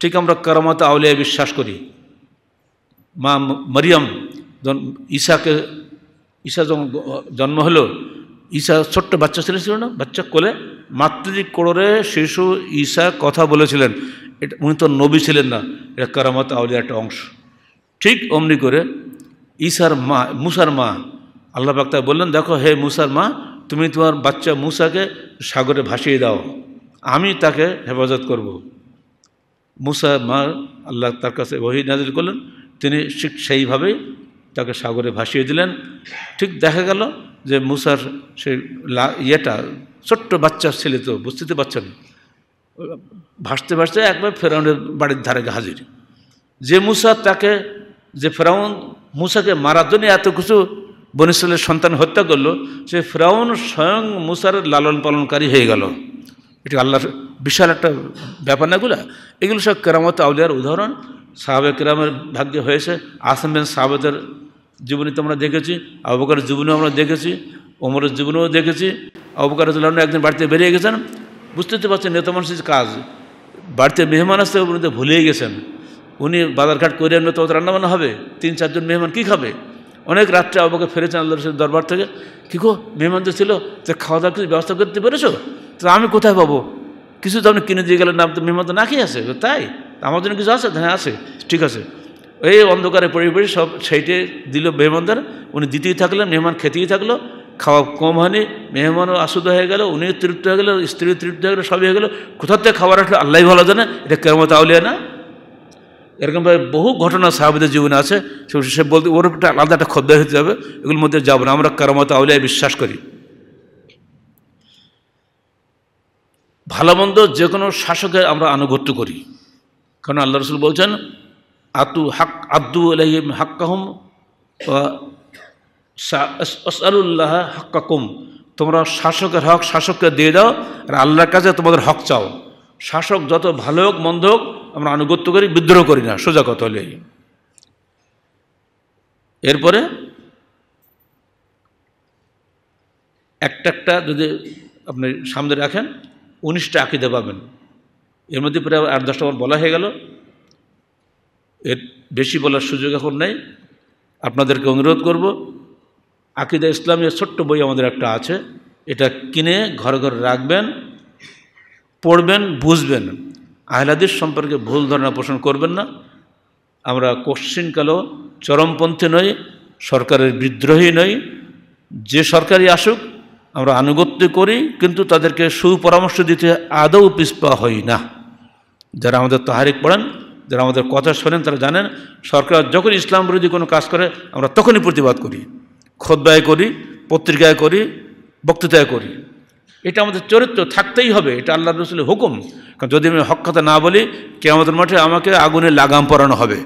ঠিক আমরা কারামাতে আউলিয়ায় বিশ্বাস করি মা মরিয়াম ঈশাকে ঈশা যখন জন্ম হলো ঈশা ছোট্ট বাচ্চা ছেলে ছিল না বাচ্চা কোলে মাতৃদিক কোড়রে শিশু ঈশা কথা বলেছিলেন এটা উনি তো নবী ছিলেন না এটা কারামত আউলিয়া একটা অংশ ঠিক অমনি করে ঈশার মা মুসার মা আল্লাহ বাক্তা বললেন দেখো হে মুসার মা তুমি তোমার বাচ্চা মুসাকে সাগরে ভাসিয়ে দাও আমি তাকে হেফাজত করব। মুসা মা আল্লাহ তার কাছে বহি নাজির করলেন তিনি ঠিক সেইভাবেই তাকে সাগরে ভাসিয়ে দিলেন ঠিক দেখা গেল যে মুসার সে ইয়েটা ছোট্ট বাচ্চার ছেলে তো বুঝতে পারছেন ভাসতে ভাসতে একবার ফেরাউনের বাড়ির ধারে হাজির যে মুসা তাকে যে ফেরাউন মুসাকে মারার জন্য এত কিছু বনিসলের সন্তান হত্যা করলো সে ফেরাউন স্বয়ং মুসার লালন পালনকারী হয়ে গেল এটা আল্লাহর বিশাল একটা ব্যাপার নাগুলা এগুলো সব কেরামত আউলিয়ার উদাহরণ সাহাবে কেরামের ভাগ্যে হয়েছে আসমেন সাহাবেদের জীবনী তো আমরা দেখেছি আবুকার জীবনেও আমরা দেখেছি ওমরের জীবনেও দেখেছি আবুকার জন্য একদিন বাড়িতে বেরিয়ে গেছেন বুঝতে তো পারছেন নেতা মানুষের কাজ বাড়িতে মেহমান আসতে উনি ভুলেই গেছেন উনি বাজারঘাট করে আনবে তো রান্নাবান্না হবে তিন চারজন মেহমান কী খাবে অনেক রাত্রে আবুকে ফেরেছেন আল্লাহ দরবার থেকে কী গো মেহমান যে ছিল যে খাওয়া দাওয়া কিছু ব্যবস্থা করতে পেরেছো তো আমি কোথায় পাবো কিছু তো আপনি কিনে দিয়ে গেলেন না মেহমান তো না খেয়ে আছে তাই আমার জন্য কিছু আছে হ্যাঁ আছে ঠিক আছে এই পড়ে পড়ে সব সেইটে দিল মেহমানদার উনি দিতেই থাকলেন মেহমান খেতেই থাকলো খাওয়া কম হয়নি মেহমানও আসুদ হয়ে গেল উনি তৃপ্ত হয়ে গেল স্ত্রী তৃপ্ত হয়ে গেলো সবই হয়ে গেলো কোথার থেকে খাবার আসলে আল্লাহ ভালো জানে এটা কেমন তাউলিয়া না এরকমভাবে বহু ঘটনা সাহাবিদের জীবনে আছে সে বলতে ওর একটা আলাদা একটা খদ্দার হতে যাবে এগুলোর মধ্যে যাবো না আমরা কারামত আউলিয়ায় বিশ্বাস করি ভালো মন্দ যে কোনো শাসকের আমরা আনুগত্য করি কারণ আল্লাহ রসুল বলছেন আতু হাক আব্দু আলহিম হাক্কাহম আসআল্লাহ হাক্কাকুম তোমরা শাসকের হক শাসককে দিয়ে দাও আর আল্লাহর কাছে তোমাদের হক চাও শাসক যত ভালো হোক মন্দ হোক আমরা আনুগত্য করি বিদ্রোহ করি না সোজা কথা হলে এরপরে একটা একটা যদি আপনি সামনে রাখেন উনিশটা আঁকিতে পাবেন এর মধ্যে প্রায় আট দশটা বলা হয়ে গেল এর বেশি বলার সুযোগ এখন নাই আপনাদেরকে অনুরোধ করব আকিদা ইসলামের ছোট্ট বই আমাদের একটা আছে এটা কিনে ঘর ঘর রাখবেন পড়বেন বুঝবেন আহলাদিস সম্পর্কে ভুল ধারণা পোষণ করবেন না আমরা কোশ্চিনকালেও চরমপন্থী নই সরকারের বিদ্রোহী নই যে সরকারি আসুক আমরা আনুগত্য করি কিন্তু তাদেরকে সুপরামর্শ দিতে আদৌ পিসপা হই না যারা আমাদের তাহারিক পড়েন যারা আমাদের কথা শোনেন তারা জানেন সরকার যখন ইসলাম বিরোধী কোনো কাজ করে আমরা তখনই প্রতিবাদ করি খোদ্ায় করি পত্রিকায় করি বক্তৃতায় করি এটা আমাদের চরিত্র থাকতেই হবে এটা আল্লাহ রসুলের হুকুম কারণ যদি আমি হক কথা না বলি কেয়ামতের মাঠে আমাকে আগুনে লাগাম পরানো হবে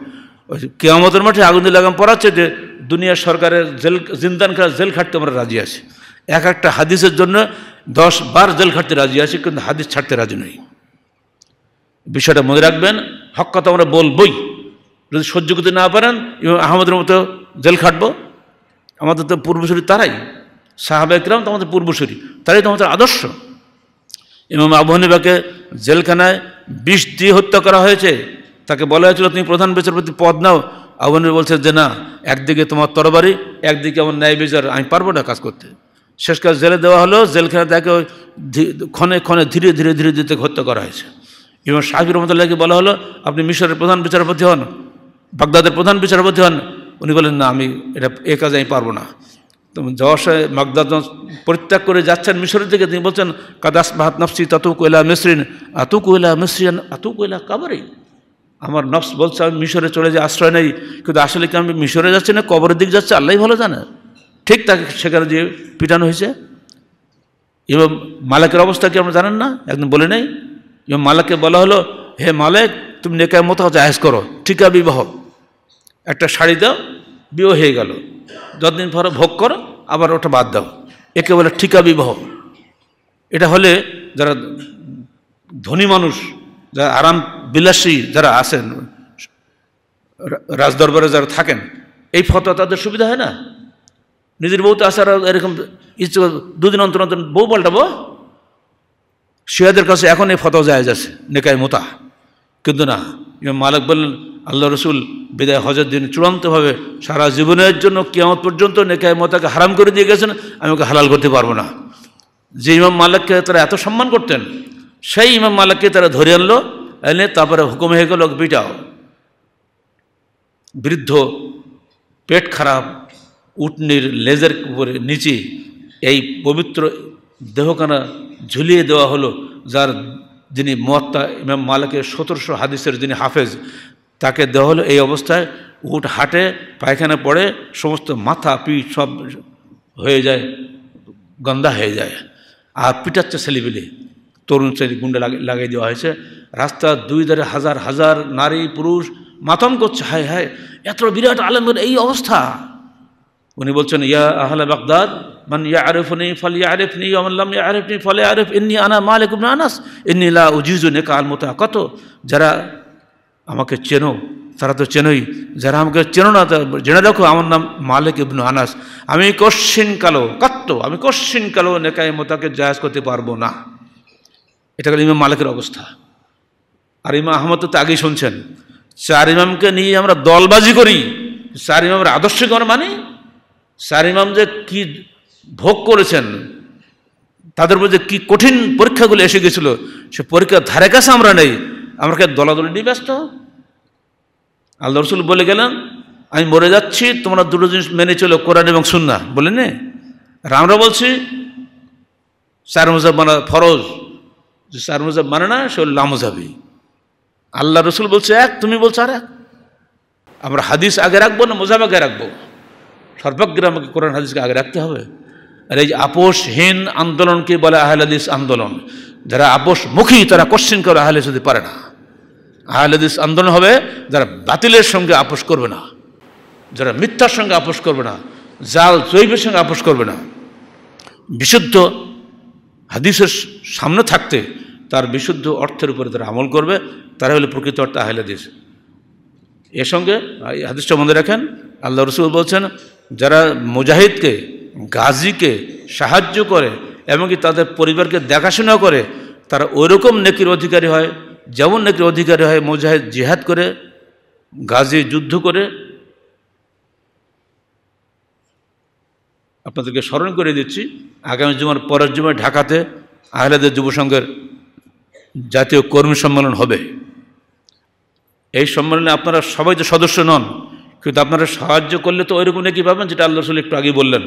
কেয়ামতের মাঠে আগুনে লাগাম পড়াচ্ছে যে দুনিয়ার সরকারের জেল জিন্দান খেলা জেল খাটতে আমরা রাজি আছি এক একটা হাদিসের জন্য দশ বার জেল খাটতে রাজি আছি কিন্তু হাদিস ছাড়তে রাজি নই বিষয়টা মনে রাখবেন হক কথা আমরা বলবই যদি সহ্য করতে না পারেন আহমদের মতো জেল খাটবো আমাদের তো পূর্বসূরি তারাই সাহাবা ইকরাম তো আমাদের পূর্বসূরি তারাই তো আমাদের আদর্শ এবং আবহানিবাকে জেলখানায় বিষ দিয়ে হত্যা করা হয়েছে তাকে বলা হয়েছিল তুমি প্রধান বিচারপতি পদ নাও আবু বলছে যে না একদিকে তোমার তরবারি একদিকে আমার ন্যায় বিচার আমি পারবো না কাজ করতে শেষকাল জেলে দেওয়া হলো জেলখানা তাকে ক্ষণে ক্ষণে ধীরে ধীরে ধীরে ধীরে হত্যা করা হয়েছে ইমাম শাহির রহমতুল্লাহকে বলা হলো আপনি মিশরের প্রধান বিচারপতি হন বাগদাদের প্রধান বিচারপতি হন উনি বলেন না আমি এটা এ কাজে আমি পারবো না তো যাওয়ার মাগদাদ বাগদাদ পরিত্যাগ করে যাচ্ছেন মিশরের দিকে তিনি বলছেন কাদাস মাহাত নফসি তত কয়লা মিশ্রিন আতু কয়লা মিশ্রিয়ান আতু কয়লা কাবারে আমার নফস বলছে আমি মিশরে চলে যে আশ্রয় নেই কিন্তু আসলে কি আমি মিশরে যাচ্ছি না কবরের দিক যাচ্ছে আল্লাহ ভালো জানে ঠিক তাকে সেখানে যে পিটানো হয়েছে এবং মালাকের অবস্থা কি আপনারা জানেন না একদিন বলে নেই ইমাম মালাককে বলা হলো হে মালেক তুমি নেকার মতো জাহেজ করো ঠিকা বিবাহ একটা শাড়ি দাও বিয়ে হয়ে গেল যতদিন পরে ভোগ করো আবার ওটা বাদ দাও একে বলে ঠিকা বিবাহ এটা হলে যারা ধনী মানুষ যারা আরাম বিলাসী যারা আছেন রাজদরবারে যারা থাকেন এই ফতোয়া তাদের সুবিধা হয় না নিজের বউ তো আসার এরকম দুদিন অন্তর অন্তর বউ পাল্টাবো শিয়াদের কাছে এখন এই ফতোয়া জায়জ আছে নেকায় মোতা কিন্তু না ইমাম মালিক বললেন আল্লাহ রসুল বিদায় হজর দিন চূড়ান্তভাবে সারা জীবনের জন্য কেয়ামত পর্যন্ত নেকায় মোতাকে হারাম করে দিয়ে গেছেন আমি ওকে হালাল করতে পারবো না যে ইমাম মালিককে তারা এত সম্মান করতেন সেই ইমাম মালিককে তারা ধরে আনলো এনে তারপরে হুকুম হয়ে গেল বিটাও বৃদ্ধ পেট খারাপ উটনির লেজের উপরে নিচে এই পবিত্র দেহখানা ঝুলিয়ে দেওয়া হলো যার যিনি মত্তা ইমাম মালিকের সতেরোশো হাদিসের যিনি হাফেজ তাকে দেওয়া হলো এই অবস্থায় উঠ হাটে পায়খানা পড়ে সমস্ত মাথা পিঠ সব হয়ে যায় গন্ধা হয়ে যায় আর পিটাচ্ছে ছেলেপিলে তরুণ শ্রেণী গুন্ডে লাগিয়ে দেওয়া হয়েছে রাস্তার দুই ধারে হাজার হাজার নারী পুরুষ মাতম করছে হায় হায় এত বিরাট আলমের এই অবস্থা উনি বলছেন ইয়া আহলে বাগদাদ মান ইয়া নেই ফল ইয়া নেই আমাল্লাম ইয়া নেই ফলে আরেফ ইন্নি আনা মালিক ইবনে আনাস ইন্নি লা উজিজু কাল মতো কত যারা আমাকে চেনো তারা তো চেনই যারা আমাকে চেনো না তা জেনে রাখো আমার নাম মালিক ইবনু আনাস আমি কশ্চিন কালো কাত্ত আমি কশ্চিন কালো নেকায় মোতাকে জায়াজ করতে পারবো না এটা গেল ইমাম মালিকের অবস্থা আর ইমাম আহমদ তো আগেই শুনছেন চার ইমামকে নিয়ে আমরা দলবাজি করি চার ইমামের আদর্শ আমরা মানি চার ইমাম যে কি ভোগ করেছেন তাদের মধ্যে কি কঠিন পরীক্ষাগুলো এসে গেছিল সে পরীক্ষার ধারে কাছে আমরা নেই আমাকে দলাদলি নিয়ে ব্যস্ত আল্লাহ রসুল বলে গেলেন আমি মরে যাচ্ছি তোমরা দুটো জিনিস মেনে চলো কোরআন এবং সুন্না বলে নে আর আমরা বলছি সার মজাব মানা ফরজ যে সার মজাব মানে না সে লামজাবি আল্লাহ রসুল বলছে এক তুমি বলছো আর এক আমরা হাদিস আগে রাখবো না মোজাব আগে রাখবো সর্বাগ্রে আমাকে কোরআন হাদিসকে আগে রাখতে হবে আর এই যে আপোষহীন আন্দোলনকে বলে আহলাদিস আন্দোলন যারা আপোষমুখী তারা কোশ্চিন করে আহলে যদি পারে না আহলাদিস আন্দোলন হবে যারা বাতিলের সঙ্গে আপোষ করবে না যারা মিথ্যার সঙ্গে আপোষ করবে না জাল জৈবের সঙ্গে আপোষ করবে না বিশুদ্ধ হাদিসের সামনে থাকতে তার বিশুদ্ধ অর্থের উপরে তারা আমল করবে তারা হলে প্রকৃত অর্থে আহলাদিস এর সঙ্গে হাদিসটা মনে রাখেন আল্লাহ রসুল বলছেন যারা মুজাহিদকে গাজীকে সাহায্য করে এমনকি তাদের পরিবারকে দেখাশোনা করে তারা ওইরকম নেকির অধিকারী হয় যেমন নেকির অধিকারী হয় মুজাহিদ জিহাদ করে গাজী যুদ্ধ করে আপনাদেরকে স্মরণ করে দিচ্ছি আগামী জুমার পরের জুমায় ঢাকাতে আহলেদের যুবসংঘের জাতীয় কর্মী সম্মেলন হবে এই সম্মেলনে আপনারা সবাই তো সদস্য নন কিন্তু আপনারা সাহায্য করলে তো ওইরকম নাকি পাবেন যেটা আল্লাহ রসুল একটু আগে বললেন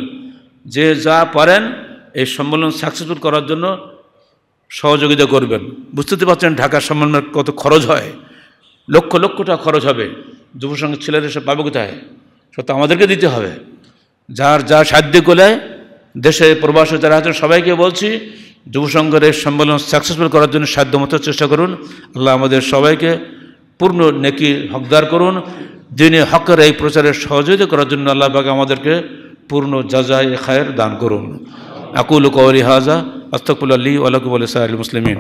যে যা পারেন এই সম্মেলন সাকসেসফুল করার জন্য সহযোগিতা করবেন বুঝতে তো পারছেন ঢাকার সম্মেলনের কত খরচ হয় লক্ষ লক্ষ টাকা খরচ হবে যুব সঙ্গে ছেলেরা সব পাবে কোথায় সব তো আমাদেরকে দিতে হবে যার যা সাধ্য করে দেশে প্রবাসে যারা আছেন সবাইকে বলছি যুব সংঘের এই সম্মেলন সাকসেসফুল করার জন্য সাধ্যমতো চেষ্টা করুন আল্লাহ আমাদের সবাইকে পূর্ণ নেকি হকদার করুন দিনে হকের এই প্রচারে সহযোগিতা করার জন্য আল্লাহ আমাদেরকে পূর্ণ জাজায় খায়ের দান করুন আকুল কৌরি হাজা আস্তকুল আলী আলাকুল সাহা মুসলিমিন